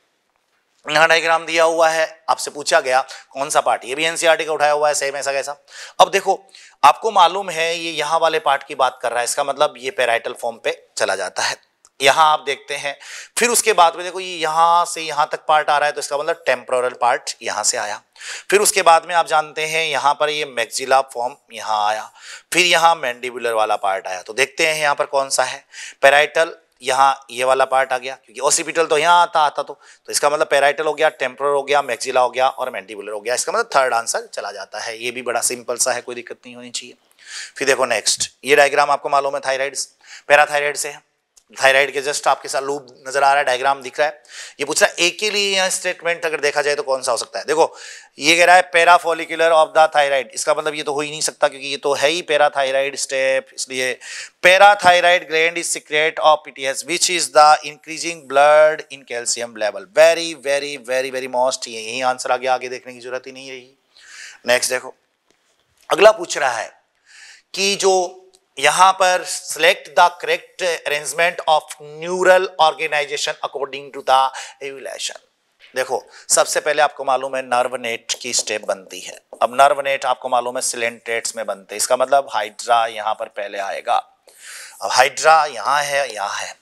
यहाँ डायग्राम दिया हुआ है आपसे पूछा गया कौन सा पार्ट ये भी एनसीआर का उठाया हुआ है सेम ऐसा कैसा अब देखो आपको मालूम है ये यहाँ वाले पार्ट की बात कर रहा है इसका मतलब ये पेराइटल फॉर्म पे चला जाता है यहाँ आप देखते हैं फिर उसके बाद में देखो ये यहाँ से यहाँ तक पार्ट आ रहा है तो इसका मतलब टेम्प्रोरल पार्ट यहाँ से आया फिर उसके बाद में आप जानते हैं यहाँ पर ये मैगजिला फॉर्म यहाँ आया फिर यहाँ मैंडिबुलर वाला पार्ट आया तो देखते हैं यहाँ पर कौन सा है पेराइटल यहाँ ये वाला पार्ट आ गया क्योंकि ओसीपिटल तो यहाँ आता आता तो तो इसका मतलब पैराइटल हो गया टेम्प्रोर हो गया मैक्सिला हो गया और मैंटिबुलर हो गया इसका मतलब थर्ड आंसर चला जाता है ये भी बड़ा सिंपल सा है कोई दिक्कत नहीं होनी चाहिए फिर देखो नेक्स्ट ये डायग्राम आपको मालूम है थायराइड्स पैराथायराइड से है थायराइड के जस्ट आपके साथ लूप नजर आ रहा है डायग्राम दिख रहा है ये पूछ रहा है एक के लिए यहाँ स्टेटमेंट अगर देखा जाए तो कौन सा हो सकता है देखो ये कह रहा है पैराफोलिकुलर ऑफ द थायराइड इसका मतलब ये तो हो ही नहीं सकता क्योंकि ये तो है ही पैराथायराइड स्टेप इसलिए parathyroid gland is secret of PTS which is the increasing blood in calcium level very very very very most ये यही आंसर आगे आगे देखने की जरूरत ही नहीं रही नेक्स्ट देखो अगला पूछ रहा है कि जो यहां पर select the correct arrangement of neural organisation according to the देखो सबसे पहले आपको मालूम है नर्व नेट की स्टेप बनती है अब नर्व नेट आपको मालूम है सिलेंटेट्स में बनते इसका मतलब हाइड्रा यहाँ पर पहले आएगा अब हाइड्रा यहाँ है यहाँ है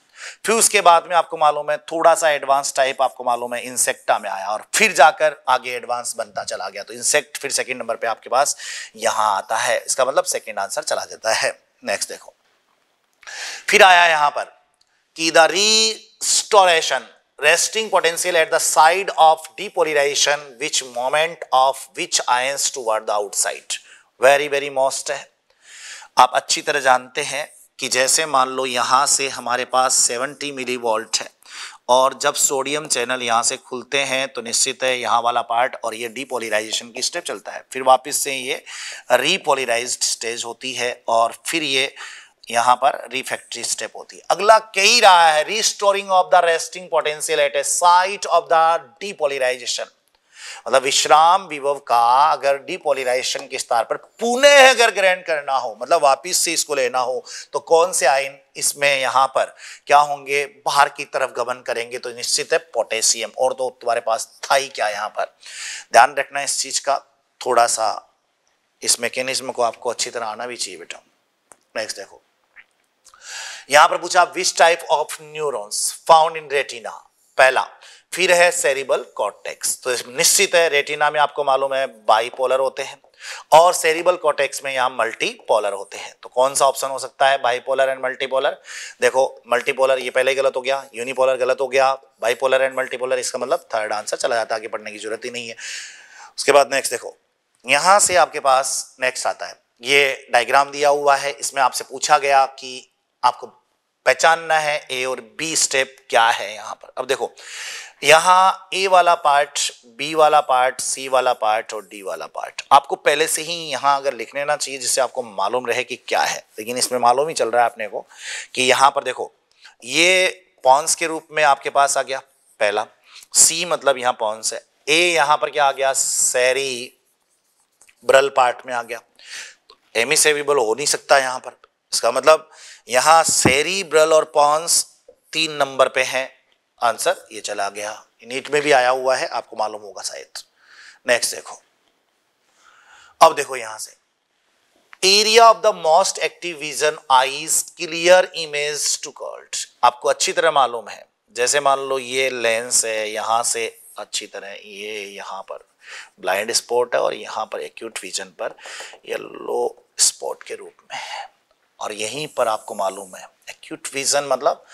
फिर उसके बाद में आपको मालूम है थोड़ा सा एडवांस टाइप आपको मालूम है इंसेक्टा में आया और फिर जाकर आगे एडवांस बनता चला गया तो इंसेक्ट फिर सेकंड नंबर पे आपके पास यहां आता है इसका मतलब सेकंड आंसर चला जाता है नेक्स्ट देखो फिर आया यहां पर कि the restoration resting potential at the side of depolarisation which moment of which ions toward the outside very very most है आप अच्छी तरह जानते हैं कि जैसे मान लो यहां से हमारे पास 70 मिली वोल्ट है और जब सोडियम चैनल यहाँ से खुलते हैं तो निश्चित है यहाँ वाला पार्ट और ये डीपोलराइजेशन की स्टेप चलता है फिर वापस से ये रीपोलराइज स्टेज होती है और फिर ये यहाँ पर रिफैक्ट्री स्टेप होती है अगला कही रहा है restoring of the resting potential at a site of the depolarisation मतलब विश्राम विभव का अगर डिपोलराइजेशन के स्तर पर पुनः अगर ग्रहण करना हो मतलब वापिस से इसको लेना हो तो कौन से आयन इसमें यहां पर क्या होंगे बाहर की तरफ गमन करेंगे तो निश्चित है पोटेशियम और तो तुम्हारे पास था ही क्या यहां पर ध्यान रखना इस चीज़ का थोड़ा सा इस मैकेनिज्म को आपको अच्छी तरह आना भी चाहिए बेटा नेक्स्ट देखो यहां पर पूछा which type of neurons found in retina पहला फिर है सेरिबल कॉटेक्स तो निश्चित है रेटिना में आपको मालूम है बाईपोलर होते हैं और सेरिबल कॉटेक्स में यहां मल्टीपोलर होते हैं तो कौन सा ऑप्शन हो सकता है बाईपोलर एंड मल्टीपोलर देखो मल्टीपोलर ये पहले गलत हो गया यूनिपोलर गलत हो गया बाईपोलर एंड मल्टीपोलर इसका मतलब थर्ड आंसर चला जाता है आगे पढ़ने की जरूरत ही नहीं है उसके बाद नेक्स्ट देखो यहां से आपके पास नेक्स्ट आता है ये डायग्राम दिया हुआ है इसमें आपसे पूछा गया कि आपको पहचानना है ए और बी स्टेप क्या है यहां पर अब देखो यहाँ ए वाला पार्ट बी वाला पार्ट सी वाला पार्ट और डी वाला पार्ट आपको पहले से ही यहां अगर लिख लेना चाहिए जिससे आपको मालूम रहे कि क्या है लेकिन इसमें मालूम ही चल रहा है अपने को कि यहां पर देखो ये पॉन्स के रूप में आपके पास आ गया पहला सी मतलब यहाँ पॉन्स है ए यहां पर क्या आ गया सैरी ब्रल पार्ट में आ गया एमी सेविबल हो नहीं सकता यहां पर इसका मतलब यहां सैरी ब्रल और पॉन्स तीन नंबर पे हैं आंसर ये चला गया नीट में भी आया हुआ है आपको मालूम होगा शायद नेक्स्ट देखो अब देखो यहां से area of the most active vision eyes clear image to curd आपको अच्छी तरह मालूम है जैसे मान लो ये लेंस है यहां से अच्छी तरह ये यहां पर ब्लाइंड स्पॉट है और यहां पर एक्यूट विजन पर येलो स्पॉट के रूप में है और यहीं पर आपको मालूम है एक्यूट विजन मतलब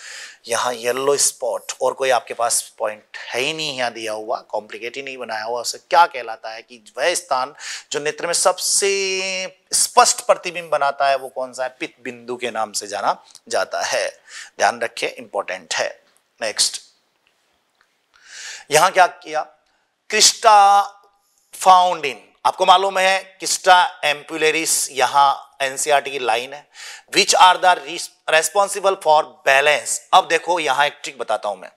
यहाँ येलो स्पॉट और कोई आपके पास पॉइंट है ही नहीं यहाँ दिया हुआ कॉम्प्लिकेट ही नहीं बनाया हुआ उसे क्या कहलाता है कि वह स्थान जो नेत्र में सबसे स्पष्ट प्रतिबिंब बनाता है वो कौन सा है पित बिंदु के नाम से जाना जाता है ध्यान रखिए इंपॉर्टेंट है नेक्स्ट यहां क्या किया क्रिस्टा फाउंड इन आपको मालूम है किस्टा एम्पुलरिस यहां एनसीआरटी की लाइन है which are the responsible for balance अब देखो यहां एक ट्रिक बताता हूं मैं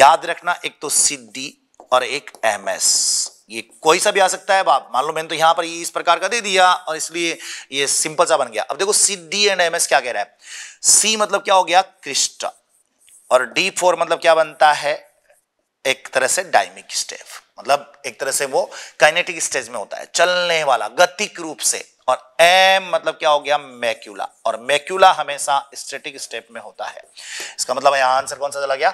याद रखना एक तो सिद्धि और एक एस ये कोई सा भी आ सकता है बाप मान लो मैंने तो यहां पर इस प्रकार का दे दिया और इसलिए ये सिंपल सा बन गया अब देखो सिद्धि एंड एमएस क्या कह रहा है सी मतलब क्या हो गया क्रिस्टा और डी फोर मतलब क्या बनता है एक तरह से डायमिक स्टेफ मतलब एक तरह से वो काइनेटिक स्टेज में होता है चलने वाला गतिक रूप से और एम मतलब क्या हो गया मैक्यूला और मैक्यूला हमेशा स्टेटिक स्टेप में होता है इसका मतलब यहां आंसर कौन सा चला गया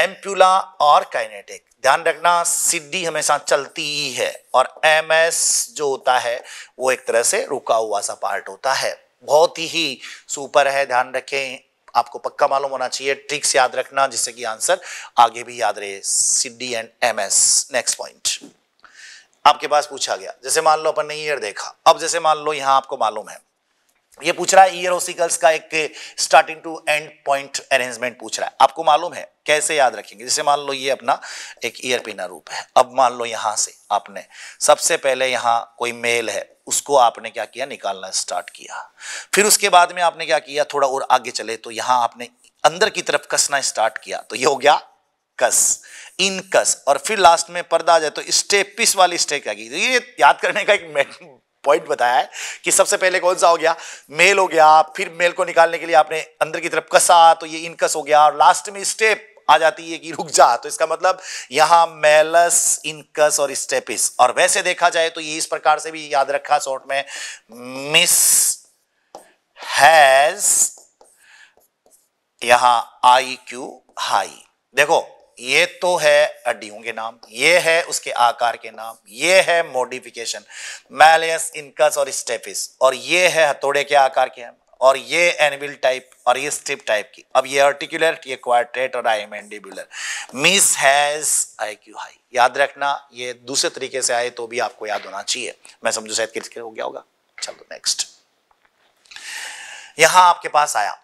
एम्प्यूला और काइनेटिक ध्यान रखना सिड्डी हमेशा चलती ही है और एम जो होता है वो एक तरह से रुका हुआ सा पार्ट होता है बहुत ही सुपर है ध्यान रखें आपको पक्का मालूम होना चाहिए ट्रिक्स याद रखना जिससे कि आंसर आगे भी याद रहे D and S next point आपके पास पूछा गया जैसे मान लो अपन ने ईयर देखा अब जैसे मान लो यहां आपको मालूम है ये पूछ रहा है ईयर e ओसिकल्स का एक starting to end point arrangement पूछ रहा है आपको मालूम है कैसे याद रखेंगे जैसे मान लो ये अपना एक ईयर पिना रूप है अब मान लो यहाँ से आपने सबसे पहले यहाँ कोई मेल है उसको आपने क्या किया निकालना स्टार्ट किया फिर उसके बाद में आपने क्या किया थोड़ा और आगे चले तो यहाँ आपने अंदर की तरफ कसना स्टार्ट किया तो ये हो गया कस इन कस और फिर लास्ट में पर्दा आ जाए तो स्टेप पिस वाली स्टेप क्या की तो ये याद करने का एक पॉइंट बताया है कि सबसे पहले कौन सा हो गया मेल हो गया फिर मेल को निकालने के लिए आपने अंदर की तरफ कसा तो ये इनकस हो गया और लास्ट में स्टेप आ जाती है कि रुक जा तो इसका मतलब यहां मेलस इनकस और स्टेपिस और वैसे देखा जाए तो ये इस प्रकार से भी याद रखा शॉर्ट में मिस हैज यहां आई क्यू हाई देखो ये तो है हड्डियों के नाम ये है उसके आकार के नाम ये है मोडिफिकेशन मैलियस इनकस और स्टेपिस और ये है हथौड़े के आकार के नाम और ये एनविल टाइप और ये स्ट्रिप टाइप की अब ये आर्टिकुलर ये क्वार्टेट और I mandibular miss has I Q high याद रखना ये दूसरे तरीके से आए तो भी आपको याद होना चाहिए मैं समझू शायद किसके हो गया होगा चलो नेक्स्ट यहां आपके पास आया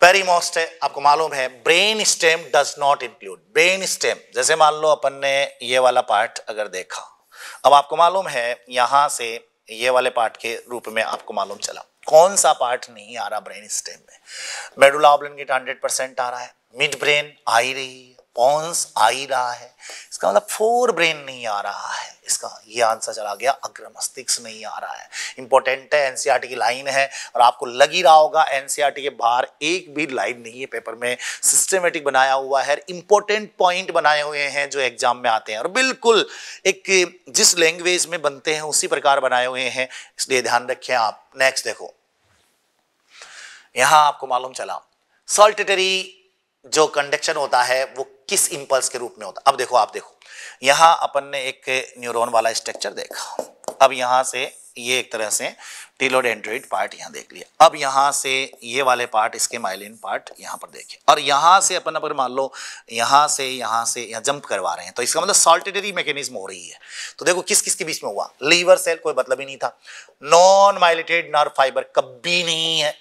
पेरीमोस्टे आपको मालूम है brain stem does not include brain stem जैसे मान लो अपन ने ये वाला पार्ट अगर देखा अब आपको मालूम है यहां से ये वाले पार्ट के रूप में आपको मालूम चला कौन सा पार्ट नहीं आ रहा ब्रेन स्टेम में मेडुला ऑब्लेंगेट 100 परसेंट आ रहा है मिड ब्रेन आ ही रही है रिस्पॉन्स आ ही रहा है इसका मतलब फोर ब्रेन नहीं आ रहा है इसका ये आंसर चला गया अग्र मस्तिष्क नहीं आ रहा है इंपॉर्टेंट है एनसीआर e की लाइन है और आपको लग ही रहा होगा एनसीआर e के बाहर एक भी लाइन नहीं है पेपर में सिस्टमेटिक बनाया हुआ है इंपॉर्टेंट पॉइंट बनाए हुए हैं जो एग्जाम में आते हैं और बिल्कुल एक जिस लैंग्वेज में बनते हैं उसी प्रकार बनाए हुए हैं इसलिए ध्यान रखें आप नेक्स्ट देखो यहां आपको मालूम चला सॉल्टेटरी जो कंडक्शन होता है वो किस इंपल्स के रूप में होता अब देखो आप देखो यहां अपन ने एक न्यूरॉन वाला स्ट्रक्चर देखा अब यहाँ से ये एक तरह से एंड्रॉइड पार्ट यहां देख लिया अब यहाँ से ये वाले पार्ट इसके माइलिन पार्ट यहाँ पर देखे और यहां से अपन अगर मान लो यहां से यहां से यहां जंप करवा रहे हैं तो इसका मतलब सॉल्टेटरी मैकेनिज्म हो रही है तो देखो किस किस के बीच में हुआ लीवर सेल कोई मतलब ही नहीं था नॉन माइलेटेड नर्व फाइबर कभी नहीं है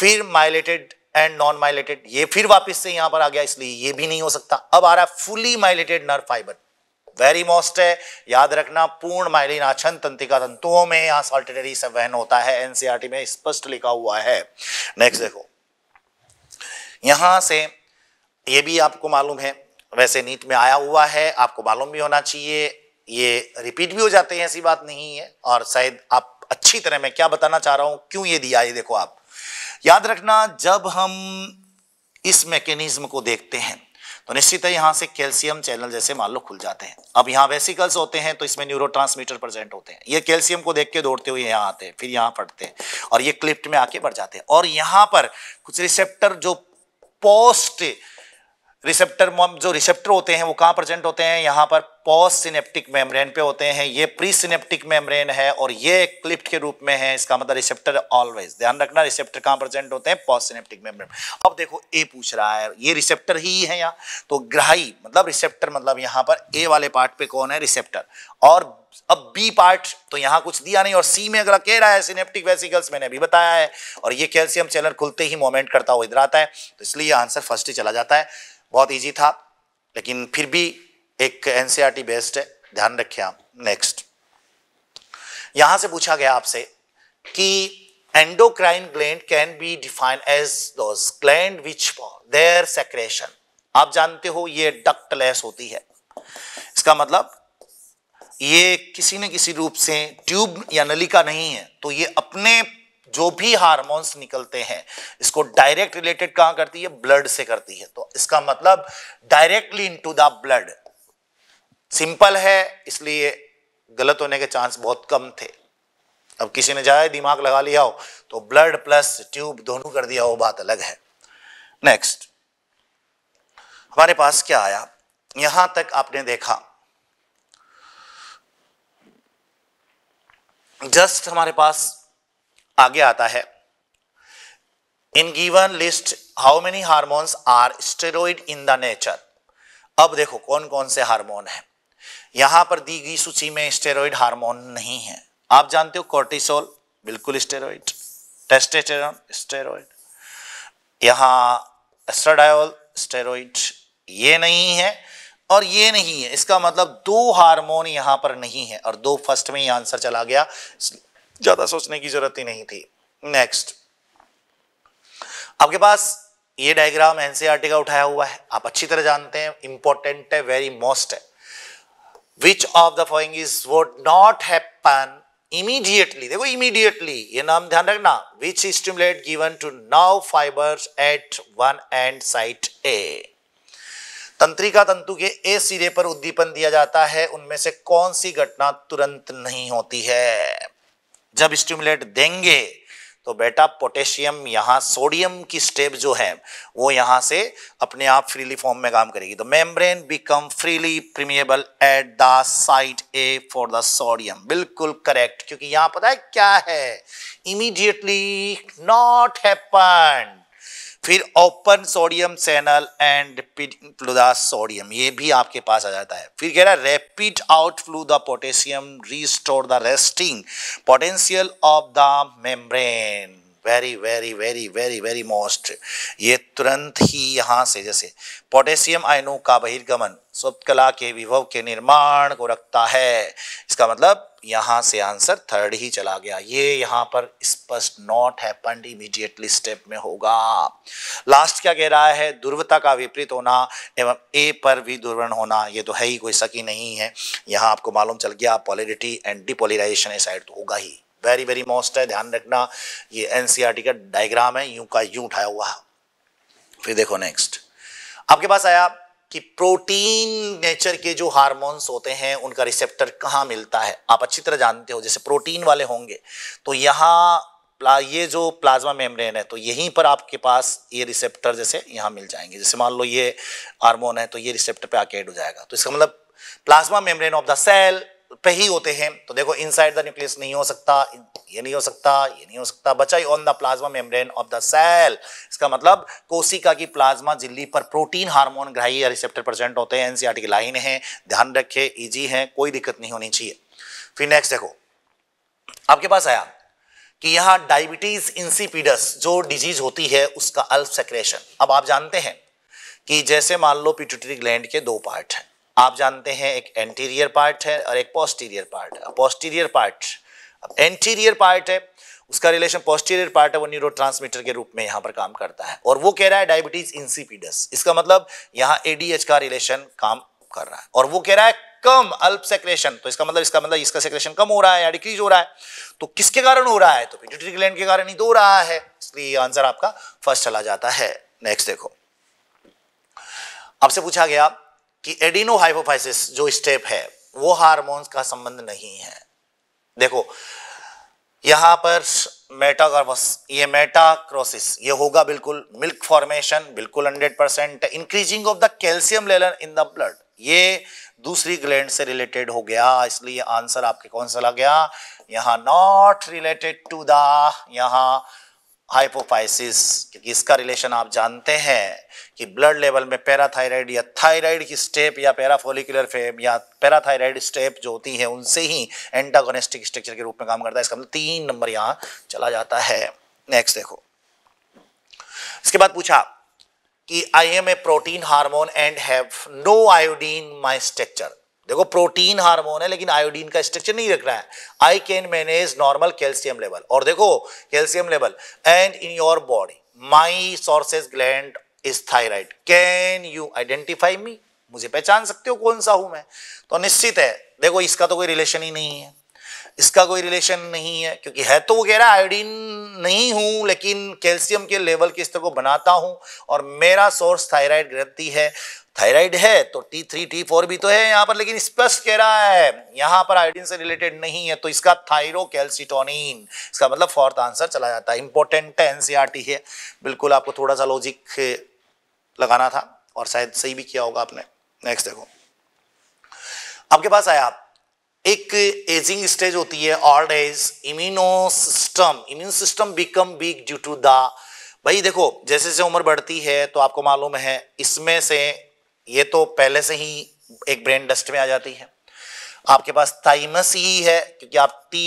फिर माइलेटेड एंड नॉन माइलेटेड ये फिर वापस से यहां पर आ गया इसलिए ये भी नहीं हो सकता अब आ रहा है fully myelinated nerve fibre very most है याद रखना पूर्ण माइलिन आछन तंत्रिका तंतुओं में यहां सॉल्टेटरी वहन होता है एनसीआरटी में स्पष्ट लिखा हुआ है नेक्स्ट देखो यहां से ये भी आपको मालूम है वैसे नीट में आया हुआ है आपको मालूम भी होना चाहिए ये रिपीट भी हो जाते हैं ऐसी बात नहीं है और शायद आप अच्छी तरह मैं क्या बताना चाह रहा हूं क्यों ये दिया ये देखो आप याद रखना जब हम इस मैकेनिज्म को देखते हैं तो निश्चित है यहां से कैल्शियम चैनल जैसे मान लो खुल जाते हैं अब यहां वेसिकल्स होते हैं तो इसमें न्यूरो प्रेजेंट होते हैं ये कैल्शियम को देख के दौड़ते हुए यहाँ आते हैं फिर यहां फटते हैं और ये क्लिप्ट में आके बढ़ जाते हैं और यहां पर कुछ रिसेप्टर जो पोस्ट रिसेप्टर जो रिसेप्टर होते हैं वो कहाँ प्रेजेंट होते हैं यहाँ पर पोस्ट सिनेप्टिक मेम्ब्रेन पे होते हैं ये प्री सिनेप्टिक मेम्ब्रेन है और ये क्लिप्ट के रूप में है इसका मतलब रिसेप्टर ऑलवेज ध्यान रखना रिसेप्टर कहाँ प्रेजेंट होते हैं पॉस सिनेप्टिक मेम्ब्रेन अब देखो ए पूछ रहा है ये रिसेप्टर ही है यहाँ तो ग्राही मतलब रिसेप्टर मतलब यहाँ पर ए वाले पार्ट पे कौन है रिसेप्टर और अब बी पार्ट तो यहां कुछ दिया नहीं और सी में अगर कह रहा है सिनेप्टिक वेसिकल्स मैंने अभी बताया है और ये कैल्सियम चैनल खुलते ही मोमेंट करता हुआ इधर आता है तो इसलिए आंसर फर्स्ट ही चला जाता है बहुत इजी था लेकिन फिर भी एक एनसीईआरटी बेस्ड e है ध्यान रखें आप नेक्स्ट यहां से पूछा गया आपसे कि endocrine gland can be defined as those which for their secretion आप जानते हो ये डक्टलेस होती है इसका मतलब ये किसी न किसी रूप से ट्यूब या नली का नहीं है तो ये अपने जो भी हार्मोन्स निकलते हैं इसको डायरेक्ट रिलेटेड कहां करती है ब्लड से करती है तो इसका मतलब directly to the blood simple है इसलिए गलत होने के चांस बहुत कम थे अब किसी ने जाए दिमाग लगा लिया हो तो ब्लड प्लस ट्यूब दोनों कर दिया हो बात अलग है नेक्स्ट हमारे पास क्या आया यहां तक आपने देखा जस्ट हमारे पास आगे आता है in given list how many hormones are steroid in the nature अब देखो कौन कौन से हार्मोन है यहां पर दी गई सूची में स्टेरॉइड हार्मोन नहीं है आप जानते हो कोर्टिसोल बिल्कुल स्टेरॉइड टेस्टेस्टेरॉन स्टेरॉइड यहां एस्ट्राडायोल स्टेरॉइड ये नहीं है और ये नहीं है इसका मतलब दो हार्मोन यहां पर नहीं है और दो फर्स्ट में ही आंसर चला गया ज्यादा सोचने की जरूरत ही नहीं थी नेक्स्ट आपके पास ये डायग्राम एनसीआरटी e का उठाया हुआ है आप अच्छी तरह जानते हैं इंपॉर्टेंट है वेरी मोस्ट है which of the following is what not happen immediately देखो इमीडिएटली ये नाम ध्यान रखना which stimulate given to now fibres at one and site a तंत्रिका तंतु के ए सिरे पर उद्दीपन दिया जाता है उनमें से कौन सी घटना तुरंत नहीं होती है जब स्टिमुलेट देंगे तो बेटा पोटेशियम यहाँ सोडियम की स्टेप जो है वो यहाँ से अपने आप फ्रीली फॉर्म में काम करेगी तो membrane become freely permeable at the site a for the sodium बिल्कुल करेक्ट क्योंकि यहाँ पता है क्या है इमीडिएटली नॉट हैपन्ड फिर open sodium channel and rapid flu sodium ये भी आपके पास आ जाता है फिर कह रहा है rapid out flu the potassium restore the resting potential of the membrane very very very very very most ये तुरंत ही यहाँ से जैसे पोटेशियम आयनों का बहिर्गमन सुप्त कला के विभव के निर्माण को रखता है इसका मतलब यहाँ से आंसर थर्ड ही चला गया ये यहाँ पर स्पष्ट नॉट हैपन्ड इमीडिएटली स्टेप में होगा लास्ट क्या कह रहा है दुर्वता का विपरीत होना एवं ए पर भी दुर्वण होना ये तो है ही कोई सकी नहीं है यहाँ आपको मालूम चल गया पॉलिडिटी एंड डिपोलराइजेशन साइड तो होगा ही वेरी वेरी मोस्ट है ध्यान रखना ये एनसीईआरटी e का डायग्राम है यू का यू उठाया हुआ फिर देखो नेक्स्ट आपके पास आया कि प्रोटीन नेचर के जो हार्मोन्स होते हैं उनका रिसेप्टर कहाँ मिलता है आप अच्छी तरह जानते हो जैसे प्रोटीन वाले होंगे तो यहाँ ये जो प्लाज्मा मेम्ब्रेन है तो यहीं पर आपके पास ये रिसेप्टर जैसे यहाँ मिल जाएंगे जैसे मान लो ये हार्मोन है तो ये रिसेप्टर पे आके एड हो जाएगा तो इसका मतलब plasma membrane of the cell पे ही होते हैं तो देखो इनसाइड द न्यूक्लियस नहीं हो सकता ये नहीं हो सकता ये नहीं हो सकता बचा ही on the plasma membrane of the cell इसका मतलब कोशिका की प्लाज्मा झिल्ली पर प्रोटीन हार्मोन ग्राही या रिसेप्टर प्रेजेंट होते हैं एनसीआर की लाइन है ध्यान रखे इजी e है कोई दिक्कत नहीं होनी चाहिए फिर नेक्स्ट देखो आपके पास आया कि यहां डायबिटीज इंसिपीडस जो डिजीज होती है उसका अल्फ सेक्रेशन अब आप जानते हैं कि जैसे मान लो पिट्यूटरी ग्लैंड के दो पार्ट हैं आप जानते हैं एक एंटीरियर पार्ट है और एक पोस्टीरियर पार्ट है पोस्टीरियर पार्ट अब एंटीरियर पार्ट है उसका रिलेशन पोस्टीरियर पार्ट है वो न्यूरो के रूप में यहाँ पर काम करता है और वो कह रहा है डायबिटीज इंसिपिडस इसका मतलब यहाँ एडीएच का रिलेशन काम कर रहा है और वो कह रहा है कम अल्प सेक्रेशन तो इसका मतलब इसका मतलब इसका सेक्रेशन कम हो रहा है या डिक्रीज हो रहा है तो किसके कारण हो रहा है तो ग्लैंड के कारण ही तो हो रहा है इसलिए आंसर आपका फर्स्ट चला जाता है नेक्स्ट देखो आपसे पूछा गया कि एडिनो हाइपोफाइसिस जो स्टेप है वो हार्मोन्स का संबंध नहीं है देखो यहां पर मेटागर्वस ये मेटाक्रोसिस ये होगा बिल्कुल मिल्क फॉर्मेशन बिल्कुल 100 percent increasing of the calcium level in the blood ये दूसरी ग्लैंड से रिलेटेड हो गया इसलिए आंसर आपके कौन सा लग गया यहां नॉट रिलेटेड टू द यहां हाइपोफाइसिस क्योंकि इसका रिलेशन आप जानते हैं कि ब्लड लेवल में पैराथायराइड या थायराइड की स्टेप या पैराफोलिकुलर फेम या पैराथायराइड स्टेप जो होती है उनसे ही एंटागोनिस्टिक स्ट्रक्चर के रूप में काम करता है इसका मतलब तीन नंबर यहाँ चला जाता है नेक्स्ट देखो इसके बाद पूछा कि I am a protein hormone and have no iodine my structure देखो प्रोटीन हार्मोन है लेकिन आयोडीन का स्ट्रक्चर नहीं रख रहा है I can manage normal calcium level और देखो calcium level and in your body my sources gland is thyroid can you identify me मुझे पहचान सकते हो कौन सा हूं मैं तो निश्चित है देखो इसका तो कोई रिलेशन ही नहीं है इसका कोई रिलेशन नहीं है क्योंकि है तो वो कह रहा है आयोडीन नहीं हूं लेकिन कैल्शियम के लेवल के स्तर को बनाता हूं और मेरा सोर्स थायराइड ग्रंथि है थायराइड है तो टी थ्री टी फोर भी तो है यहाँ पर लेकिन स्पष्ट कह रहा है यहाँ पर आयोडीन से रिलेटेड नहीं है तो इसका थायरो कैल्सिटोनिन इसका मतलब फोर्थ आंसर चला जाता है इंपॉर्टेंट है टी e है बिल्कुल आपको थोड़ा सा लॉजिक लगाना था और शायद सही भी किया होगा आपने नेक्स्ट देखो आपके पास आया आप एक एजिंग स्टेज होती है old age immuno system immune system become big due to the भाई देखो जैसे जैसे उम्र बढ़ती है तो आपको मालूम है इसमें से ये तो पहले से ही एक ब्रेन डस्ट में आ जाती है आपके पास थाइमस ही है क्योंकि आप टी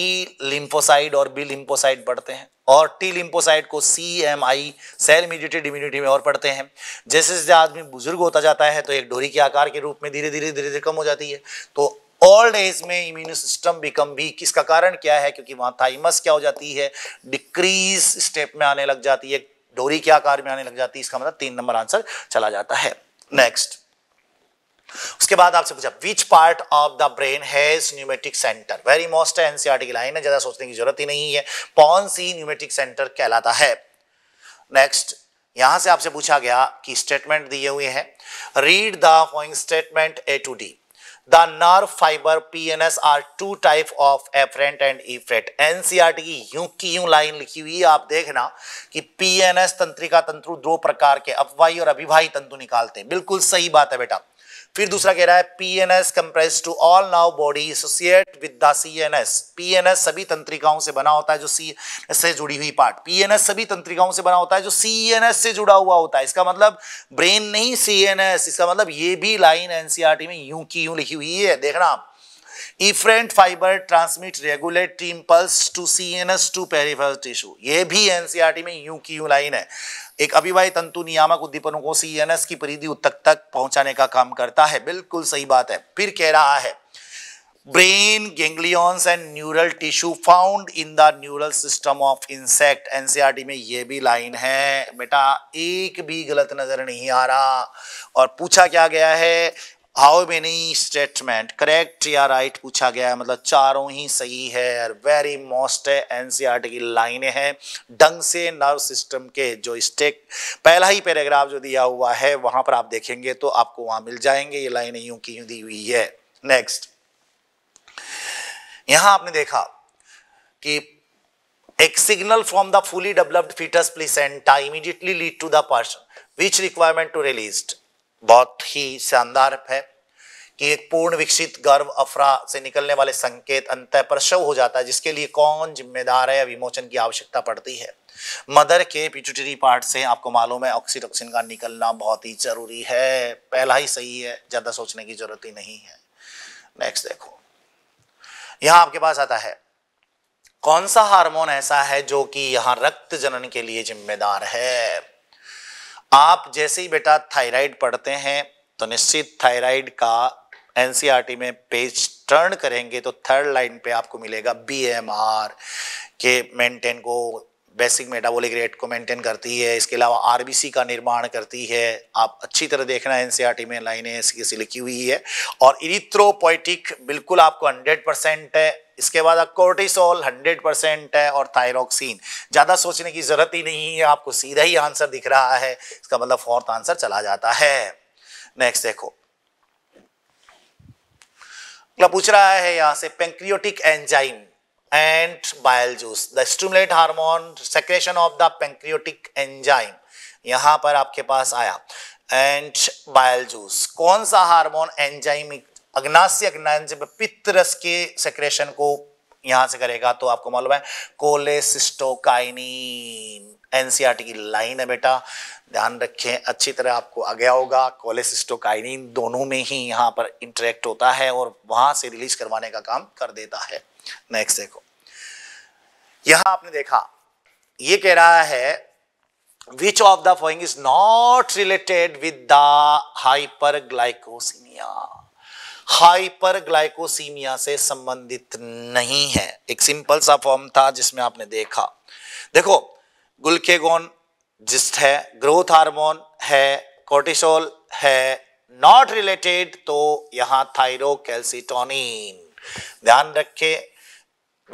लिम्फोसाइड और बी लिम्फोसाइड बढ़ते हैं और टी लिम्फोसाइड को C M I cell mediated immunity में और पढ़ते हैं जैसे जैसे आदमी बुजुर्ग होता जाता है तो एक डोरी के आकार के रूप में धीरे धीरे धीरे धीरे कम हो जाती है तो ओल्ड एज में इम्यून सिस्टम बिकम भी किसका कारण क्या है क्योंकि वहाँ थाइमस क्या हो जाती है डिक्रीज स्टेप में आने लग जाती है डोरी के आकार में आने लग जाती है इसका मतलब तीन नंबर आंसर चला जाता है नेक्स्ट उसके बाद आपसे पूछा which part of the brain has pneumatic centre very most NCERT की लाइन है ज्यादा सोचने की जरूरत ही नहीं है कौन सी न्यूमेटिक सेंटर कहलाता है नेक्स्ट यहां से आपसे पूछा गया कि स्टेटमेंट दिए हुए हैं read the following statement A to D The nerve fiber PNS are two type of afferent and efferent. NCERT e की यू की यू लाइन लिखी हुई है आप देखना कि पीएनएस तंत्रिका तंत्रु दो प्रकार के अफवाही और अभिवाही तंतु निकालते हैं बिल्कुल सही बात है बेटा फिर दूसरा कह रहा है P N S compress to all now body associate with the C N S P N S सभी तंत्रिकाओं से बना होता है जो सी से जुड़ी हुई पार्ट पी एन एस सभी तंत्रिकाओं से बना होता है जो सी एन एस से जुड़ा हुआ होता है इसका मतलब ब्रेन नहीं सी एन एस इसका मतलब ये भी लाइन एनसीआरटी e में यूं की यूं लिखी हुई है देखना आप efferent fibre transmit regulate impulse to C N S to peripheral tissue ये भी एनसीआरटी e में यूं की यूं लाइन है एक अभिवाही तंतु नियामक उद्दीपनों को सीएनएस की परिधि तक तक पहुंचाने का काम करता है बिल्कुल सही बात है फिर कह रहा है brain ganglions and neural tissue found in the neural system of insect NCERT में ये भी लाइन है बेटा एक भी गलत नजर नहीं आ रहा और पूछा क्या गया है हाउ मेनी स्टेटमेंट करेक्ट या राइट पूछा गया है मतलब चारों ही सही है और वेरी मोस्ट है एनसीआर e की लाइने हैं ढंग से नर्व सिस्टम के जो स्टेक पहला ही पैराग्राफ जो दिया हुआ है वहां पर आप देखेंगे तो आपको वहां मिल जाएंगे ये लाइनें यूं की दी हुई है नेक्स्ट यहां आपने देखा कि एक signal from the fully developed foetus placenta immediately lead to the person which requirement to release बहुत ही शानदार है कि एक पूर्ण विकसित गर्भ अफरा से निकलने वाले संकेत अंत पर शव हो जाता है जिसके लिए कौन जिम्मेदार है विमोचन की आवश्यकता पड़ती है मदर के पिटूटरी पार्ट से आपको मालूम है ऑक्सीटॉक्सिन का निकलना बहुत ही जरूरी है पहला ही सही है ज़्यादा सोचने की जरूरत ही नहीं है नेक्स्ट देखो यहां आपके पास आता है कौन सा हार्मोन ऐसा है जो कि यहाँ रक्त जनन के लिए जिम्मेदार है आप जैसे ही बेटा थायराइड पढ़ते हैं तो निश्चित थायराइड का एनसीईआरटी e में पेज टर्न करेंगे तो थर्ड लाइन पे आपको मिलेगा बीएमआर के मेंटेन को बेसिक मेटाबॉलिक रेट को मेंटेन करती है इसके अलावा आरबीसी का निर्माण करती है आप अच्छी तरह देखना एनसीईआरटी में लाइनें इसकी लिखी हुई है और इरिथ्रोपोइटिक बिल्कुल आपको 100 परसेंट है इसके बाद कोर्टिसोल 100 परसेंट है और थायरोक्सिन ज़्यादा सोचने की ज़रूरत ही नहीं है आपको सीधा ही आंसर दिख रहा है इसका मतलब फोर्थ आंसर चला जाता है नेक्स्ट देखो अगला पूछ रहा है यहां से pancreatic enzyme and bile juice. The stimulate hormone secretion of the pancreatic enzyme. यहाँ पर आपके पास आया एंड बायल जूस कौन सा हार्मोन एंजाइम अग्नासी अग्नांश पित्त के सेक्रेशन को यहाँ से करेगा तो आपको मालूम है कोलेसिस्टोकाइनिन एनसीआरटी e की लाइन है बेटा ध्यान रखें अच्छी तरह आपको आ गया होगा कोलेसिस्टोकाइनिन दोनों में ही यहाँ पर इंटरेक्ट होता है और वहाँ से रिलीज करवाने का काम कर देता है नेक्स्ट देखो यहां आपने देखा ये कह रहा है which of the following is not related with the hyper hyperglycaemia से संबंधित नहीं है एक सिंपल सा फॉर्म था जिसमें आपने देखा देखो गुलकेगोन जिस्ट है ग्रोथ हार्मोन है कोर्टिसोल है नॉट रिलेटेड तो यहां थायरो कैल्सिटोनिन ध्यान रखे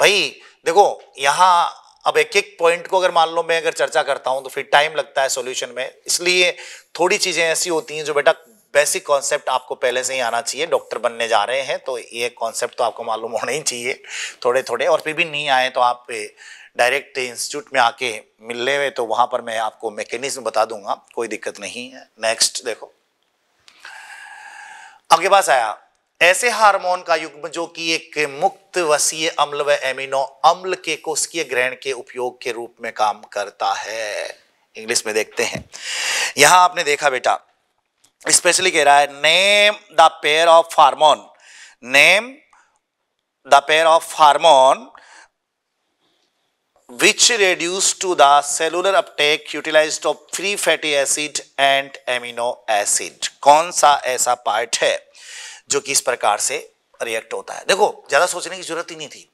भाई देखो यहाँ अब एक एक पॉइंट को अगर मान लो मैं अगर चर्चा करता हूँ तो फिर टाइम लगता है सॉल्यूशन में इसलिए थोड़ी चीज़ें ऐसी होती हैं जो बेटा बेसिक कॉन्सेप्ट आपको पहले से ही आना चाहिए डॉक्टर बनने जा रहे हैं तो ये कॉन्सेप्ट तो आपको मालूम होना ही चाहिए थोड़े थोड़े और फिर भी नहीं आए तो आप डायरेक्ट इंस्टीट्यूट में आके मिलने में तो वहाँ पर मैं आपको मैकेनिज्म बता दूंगा कोई दिक्कत नहीं है नेक्स्ट देखो आपके पास आया ऐसे हार्मोन का युग्म जो कि एक मुक्त वसीय अम्ल व एमिनो अम्ल के कोशिकीय ग्रहण के उपयोग के रूप में काम करता है इंग्लिश में देखते हैं यहां आपने देखा बेटा स्पेशली कह रहा है name the pair of hormone name the pair of hormone which reduce to the cellular uptake utilise of free fatty acid and amino acid कौन सा ऐसा पार्ट है जो कि इस प्रकार से रिएक्ट होता है देखो ज़्यादा सोचने की जरूरत ही नहीं थी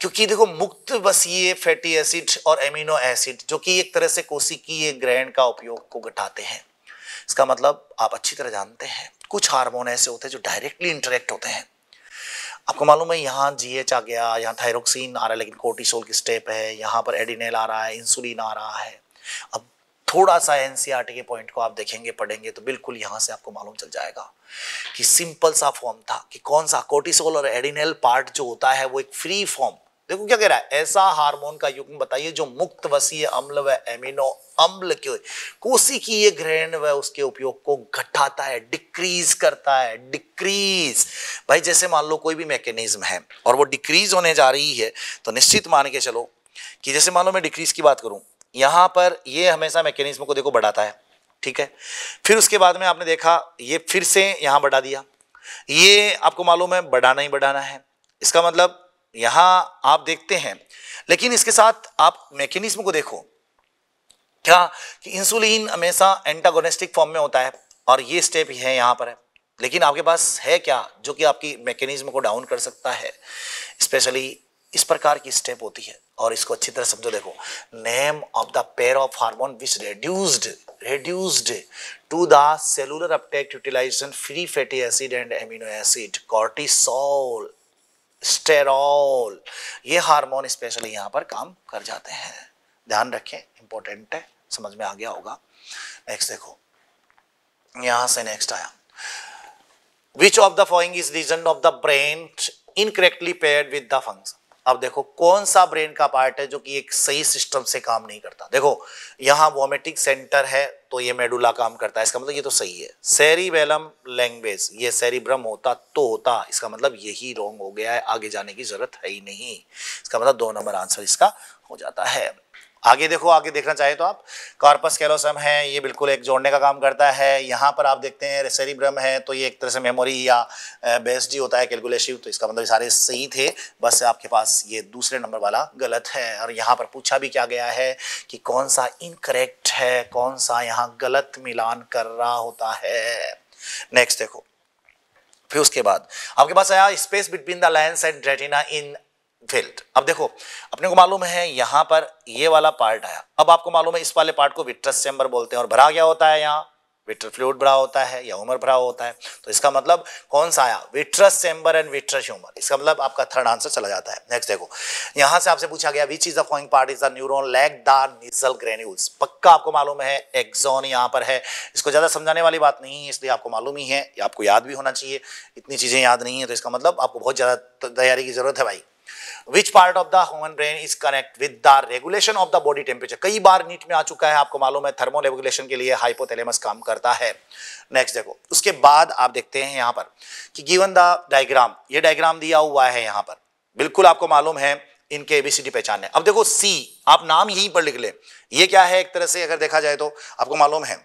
क्योंकि देखो मुक्त बस ये फैटी एसिड और एमिनो एसिड जो कि एक तरह से कोशिकीय ग्रहण का उपयोग को घटाते हैं इसका मतलब आप अच्छी तरह जानते हैं कुछ हार्मोन ऐसे होते हैं जो डायरेक्टली इंटरेक्ट होते हैं आपको मालूम है यहाँ जीएच आ गया यहाँ थायरोक्सिन आ रहा है लेकिन कोर्टिसोल की स्टेप है यहाँ पर एडिनेल आ रहा है इंसुलिन आ रहा है अब थोड़ा सा एन e के पॉइंट को आप देखेंगे पढ़ेंगे तो बिल्कुल यहां से आपको मालूम चल जाएगा कि सिंपल सा फॉर्म था कि कौन सा कोर्टिसोल और एडिनेल पार्ट जो होता है वो एक फ्री फॉर्म देखो क्या कह रहा है ऐसा हार्मोन का युग्म बताइए जो मुक्त वसीय अम्ल व एमिनो अम्ल के कोसी की ये ग्रहण व उसके उपयोग को घटाता है डिक्रीज करता है डिक्रीज भाई जैसे मान लो कोई भी मैकेनिज्म है और वो डिक्रीज होने जा रही है तो निश्चित मान के चलो कि जैसे मान लो मैं डिक्रीज की बात करूं यहाँ पर ये हमेशा मैकेनिज्म को देखो बढ़ाता है ठीक है फिर उसके बाद में आपने देखा ये फिर से यहाँ बढ़ा दिया ये आपको मालूम है बढ़ाना ही बढ़ाना है इसका मतलब यहाँ आप देखते हैं लेकिन इसके साथ आप मैकेनिज्म को देखो क्या कि इंसुलिन हमेशा एंटागोनिस्टिक फॉर्म में होता है और ये स्टेप है यहाँ पर है लेकिन आपके पास है क्या जो कि आपकी मैकेनिज्म को डाउन कर सकता है स्पेशली इस प्रकार की स्टेप होती है और इसको अच्छी तरह समझो देखो name of the pair of hormone which reduced reduced to the cellular uptake utilisation free fatty acid and amino acid cortisol sterol ये हार्मोन स्पेशली यहाँ पर काम कर जाते हैं ध्यान रखें इंपॉर्टेंट है समझ में आ गया होगा नेक्स्ट देखो यहां से नेक्स्ट आया which of the following is region of the brain incorrectly pair with the function अब देखो कौन सा ब्रेन का पार्ट है जो कि एक सही सिस्टम से काम नहीं करता देखो यहाँ वोमेटिक सेंटर है तो ये मेडुला काम करता है इसका मतलब ये तो सही है सेरीबेलम लैंग्वेज ये सेरीब्रम होता तो होता इसका मतलब यही रॉन्ग हो गया है आगे जाने की जरूरत है ही नहीं इसका मतलब दो नंबर आंसर इसका हो जाता है आगे देखो आगे देखना चाहे तो आप कार्पस कैलोसम है ये बिल्कुल एक जोड़ने का काम करता है यहाँ पर आप देखते हैं सेरिब्रम है तो ये एक तरह से मेमोरी या बेस जी होता है कैलकुलेशन तो इसका मतलब सारे सही थे बस आपके पास ये दूसरे नंबर वाला गलत है और यहाँ पर पूछा भी क्या गया है कि कौन सा इनकरेक्ट है कौन सा यहाँ गलत मिलान कर रहा होता है नेक्स्ट देखो फिर उसके बाद आपके पास आया space between the lens and retina in filled अब देखो अपने को मालूम है यहां पर ये वाला पार्ट आया अब आपको मालूम है इस वाले पार्ट को विट्रस चैम्बर बोलते हैं और भरा गया होता है यहाँ विट्र फ्लूड भरा होता है या उमर भरा होता है तो इसका मतलब कौन सा आया vitreous chamber and vitreous humour इसका मतलब आपका थर्ड आंसर चला जाता है नेक्स्ट देखो यहाँ से आपसे पूछा गया which is the following part is the neuron लैग दार निजल ग्रेन्यूल्स पक्का आपको मालूम है एक्जोन यहाँ पर है इसको ज्यादा समझाने वाली बात नहीं है इसलिए आपको मालूम ही है आपको याद भी होना चाहिए इतनी चीजें याद नहीं है तो इसका मतलब आपको बहुत ज्यादा तैयारी की जरूरत है भाई which part of the human brain is connect with the regulation of the body temperature कई बार नीट में आ चुका है आपको मालूम है थर्मो रेगुलेशन के लिए हाइपोथैलेमस काम करता है नेक्स्ट देखो उसके बाद आप देखते हैं यहाँ पर कि गिवन द डायग्राम ये डायग्राम दिया हुआ है यहाँ पर बिल्कुल आपको मालूम है इनके एबीसीडी पहचान है अब देखो सी आप नाम यहीं पर लिख ले ये क्या है एक तरह से अगर देखा जाए तो आपको मालूम है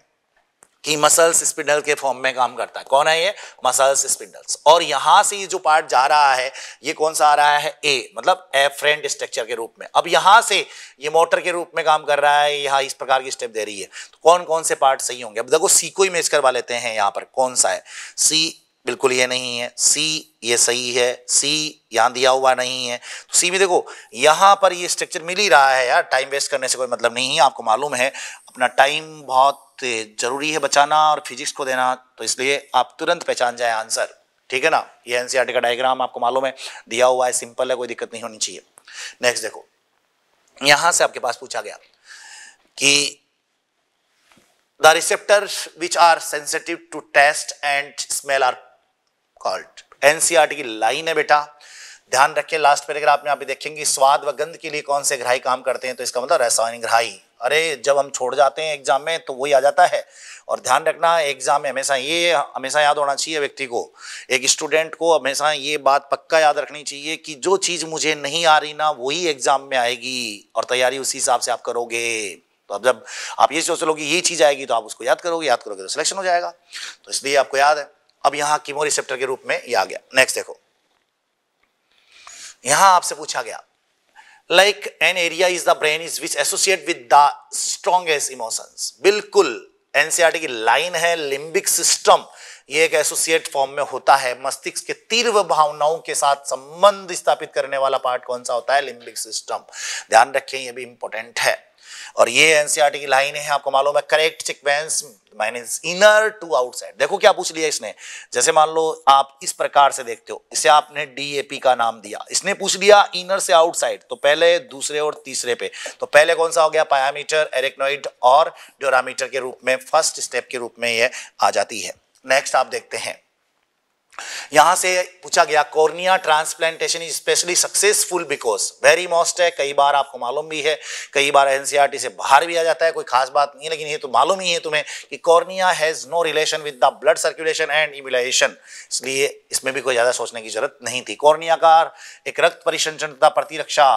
कि मसल्स स्पिंडल के फॉर्म में काम करता है कौन है ये मसल्स स्पिंडल्स और यहाँ से ये जो पार्ट जा रहा है ये कौन सा आ रहा है ए मतलब एफ्रेंट स्ट्रक्चर के रूप में अब यहाँ से ये मोटर के रूप में काम कर रहा है यहाँ इस प्रकार की स्टेप दे रही है तो कौन कौन से पार्ट सही होंगे अब देखो सी को इमेज करवा लेते हैं यहाँ पर कौन सा है सी बिल्कुल ये नहीं है सी ये सही है सी यहाँ दिया हुआ नहीं है तो सी में देखो यहाँ पर ये स्ट्रक्चर मिल ही रहा है यार टाइम वेस्ट करने से कोई मतलब नहीं है आपको मालूम है अपना टाइम बहुत बहुत ज़रूरी है बचाना और फिजिक्स को देना तो इसलिए आप तुरंत पहचान जाए आंसर ठीक है ना ये एनसीआर e का डायग्राम आपको मालूम है दिया हुआ है सिंपल है कोई दिक्कत नहीं होनी चाहिए नेक्स्ट देखो यहां से आपके पास पूछा गया कि the receptor which are sensitive to taste and smell are called NCERT की लाइन है बेटा ध्यान रखें लास्ट पैराग्राफ में आप देखेंगे स्वाद व गंध के लिए कौन से ग्राही काम करते हैं तो इसका मतलब रासायनिक ग्राही अरे जब हम छोड़ जाते हैं एग्ज़ाम में तो वही आ जाता है और ध्यान रखना एग्ज़ाम में हमेशा ये हमेशा याद होना चाहिए व्यक्ति को एक स्टूडेंट को हमेशा ये बात पक्का याद रखनी चाहिए कि जो चीज़ मुझे नहीं आ रही ना वही एग्ज़ाम में आएगी और तैयारी उसी हिसाब से आप करोगे तो अब जब आप ये सोच लोगे ये चीज़ आएगी तो आप उसको याद करोगे याद करोगे तो सिलेक्शन हो जाएगा तो इसलिए आपको याद है अब यहाँ किमोरी रिसेप्टर के रूप में ये आ गया नेक्स्ट देखो यहाँ आपसे पूछा गया like an area is the brain is which associate with the strongest emotions बिल्कुल एनसीआरटी e की लाइन है लिंबिक सिस्टम ये एक एसोसिएट फॉर्म में होता है मस्तिष्क के तीव्र भावनाओं के साथ संबंध स्थापित करने वाला पार्ट कौन सा होता है लिम्बिक सिस्टम ध्यान रखें ये भी इंपॉर्टेंट है और ये एनसीआरटी e की लाइन है आपको मालूम है correct sequence minus inner to outside देखो क्या पूछ लिया इसने जैसे मान लो आप इस प्रकार से देखते हो इसे आपने डीएपी का नाम दिया इसने पूछ लिया इनर से आउटसाइड तो पहले दूसरे और तीसरे पे तो पहले कौन सा हो गया पायामीटर एरेक्नोइड और ड्योरामीटर के रूप में फर्स्ट स्टेप के रूप में यह आ जाती है नेक्स्ट आप देखते हैं यहां से पूछा गया cornea transplantation is specially successful because very most है कई बार आपको मालूम भी है कई बार एनसीईआरटी e से बाहर भी आ जाता है कोई खास बात नहीं लेकिन ये तो मालूम ही है तुम्हें कि cornea has no relation with the blood circulation and immunisation इसलिए इसमें भी कोई ज्यादा सोचने की जरूरत नहीं थी कॉर्निया का एक रक्त परिसंचनता प्रतिरक्षा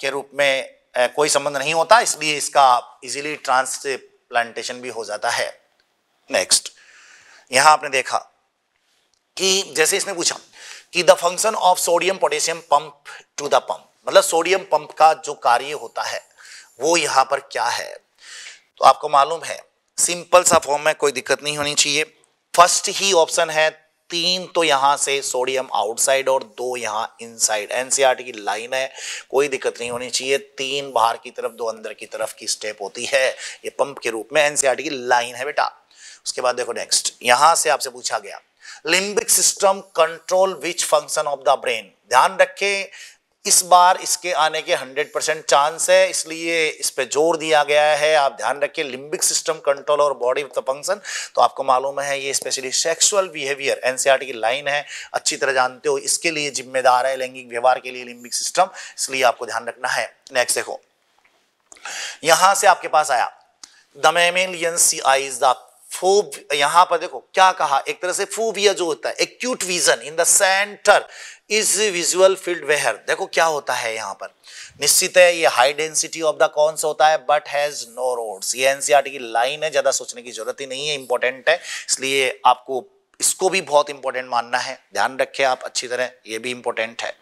के रूप में कोई संबंध नहीं होता इसलिए इसका इजिली ट्रांसप्लांटेशन भी हो जाता है नेक्स्ट यहां आपने देखा कि जैसे इसने पूछा कि the function of sodium potassium pump to the pump मतलब सोडियम पंप का जो कार्य होता है वो यहां पर क्या है तो आपको मालूम है सिंपल सा फॉर्म में कोई दिक्कत नहीं होनी चाहिए फर्स्ट ही ऑप्शन है तीन तो यहां से सोडियम आउटसाइड और दो यहां इनसाइड एनसीईआरटी की लाइन है कोई दिक्कत नहीं होनी चाहिए तीन बाहर की तरफ दो अंदर की तरफ की स्टेप होती है ये पंप के रूप में एनसीईआरटी e की लाइन है बेटा उसके बाद देखो नेक्स्ट यहां से आपसे पूछा गया limbic system control which function of the brain ध्यान रखें इस बार इसके आने के 100 परसेंट चांस है इसलिए इस पर जोर दिया गया है आप ध्यान रखिए लिम्बिक सिस्टम कंट्रोल और बॉडी ऑफ द फंक्शन तो आपको मालूम है ये स्पेशली सेक्सुअल बिहेवियर एनसीईआरटी की लाइन है अच्छी तरह जानते हो इसके लिए जिम्मेदार है लैंगिक व्यवहार के लिए लिम्बिक सिस्टम इसलिए आपको ध्यान रखना है नेक्स्ट देखो यहां से आपके पास आया the mammalian see is the fovea यहां पर देखो क्या कहा एक तरह से फोबिया जो होता है acute vision in the centre is visual field where देखो क्या होता है यहां पर निश्चित है ये हाई डेंसिटी ऑफ द कौन सा होता है बट हैज नो रोड ये एनसीआर e की लाइन है ज्यादा सोचने की जरूरत ही नहीं है इंपॉर्टेंट है इसलिए आपको इसको भी बहुत इंपॉर्टेंट मानना है ध्यान रखें आप अच्छी तरह ये भी इंपॉर्टेंट है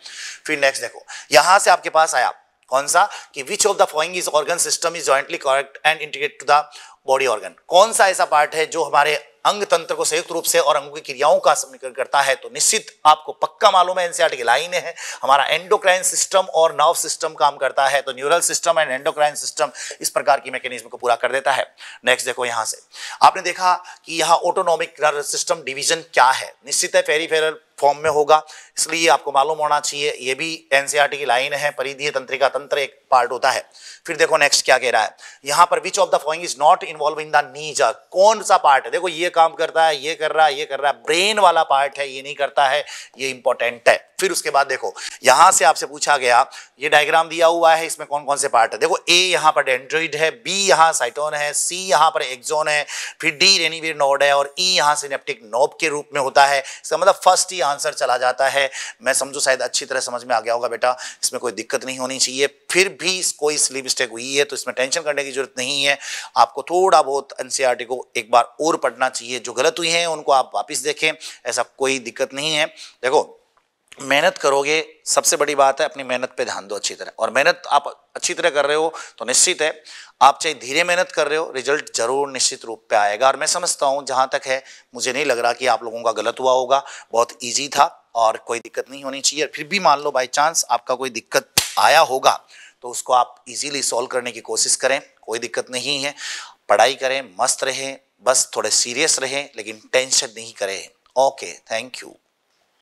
फिर नेक्स्ट देखो यहां से आपके पास आया कौन सा कि which of the following is organ system is jointly correct and integrate to the body organ कौन सा ऐसा पार्ट है जो हमारे अंग तंत्र को संयुक्त रूप से और अंगों की क्रियाओं का समीकरण करता है तो निश्चित आपको पक्का मालूम है एनसीआर की लाइन है हमारा एंडोक्राइन सिस्टम और नर्व सिस्टम काम करता है तो neural system and endocrine system इस प्रकार की मैकेनिज्म को पूरा कर देता है नेक्स्ट देखो यहां से आपने देखा कि यहाँ ऑटोनॉमिक सिस्टम डिविजन क्या है निश्चित है फेरी फेरल फॉर्म में होगा इसलिए आपको मालूम होना चाहिए ये भी एनसीईआरटी e की लाइन है परिधीय तंत्रिका तंत्र एक पार्ट होता है फिर देखो नेक्स्ट क्या कह रहा है यहाँ पर which of the following is not involve in the नीजा कौन सा पार्ट है देखो ये काम करता है ये कर रहा है ये कर रहा है ब्रेन वाला पार्ट है ये नहीं करता है ये इंपॉर्टेंट है फिर उसके बाद देखो यहां से आपसे पूछा गया ये डायग्राम दिया हुआ है इसमें कौन कौन से पार्ट है देखो ए यहाँ पर डेंड्रोइड है बी यहाँ साइटोन है सी यहाँ पर एक्जोन है फिर डी रेनीवीर नोड है और ई e यहाँ नेप्टिक नोब के रूप में होता है इसका मतलब फर्स्ट ही आंसर चला जाता है मैं समझू शायद अच्छी तरह समझ में आ गया होगा बेटा इसमें कोई दिक्कत नहीं होनी चाहिए फिर भी कोई स्लीप मिस्टेक हुई है तो इसमें टेंशन करने की जरूरत नहीं है आपको थोड़ा बहुत एनसीआर e को एक बार और पढ़ना चाहिए जो गलत हुई है उनको आप वापिस देखें ऐसा कोई दिक्कत नहीं है देखो मेहनत करोगे सबसे बड़ी बात है अपनी मेहनत पे ध्यान दो अच्छी तरह और मेहनत आप अच्छी तरह कर रहे हो तो निश्चित है आप चाहे धीरे मेहनत कर रहे हो रिजल्ट जरूर निश्चित रूप पे आएगा और मैं समझता हूँ जहाँ तक है मुझे नहीं लग रहा कि आप लोगों का गलत हुआ होगा बहुत ईजी था और कोई दिक्कत नहीं होनी चाहिए फिर भी मान लो बाई चांस आपका कोई दिक्कत आया होगा तो उसको आप इजीली सॉल्व करने की कोशिश करें कोई दिक्कत नहीं है पढ़ाई करें मस्त रहें बस थोड़े सीरियस रहें लेकिन टेंशन नहीं करें ओके थैंक यू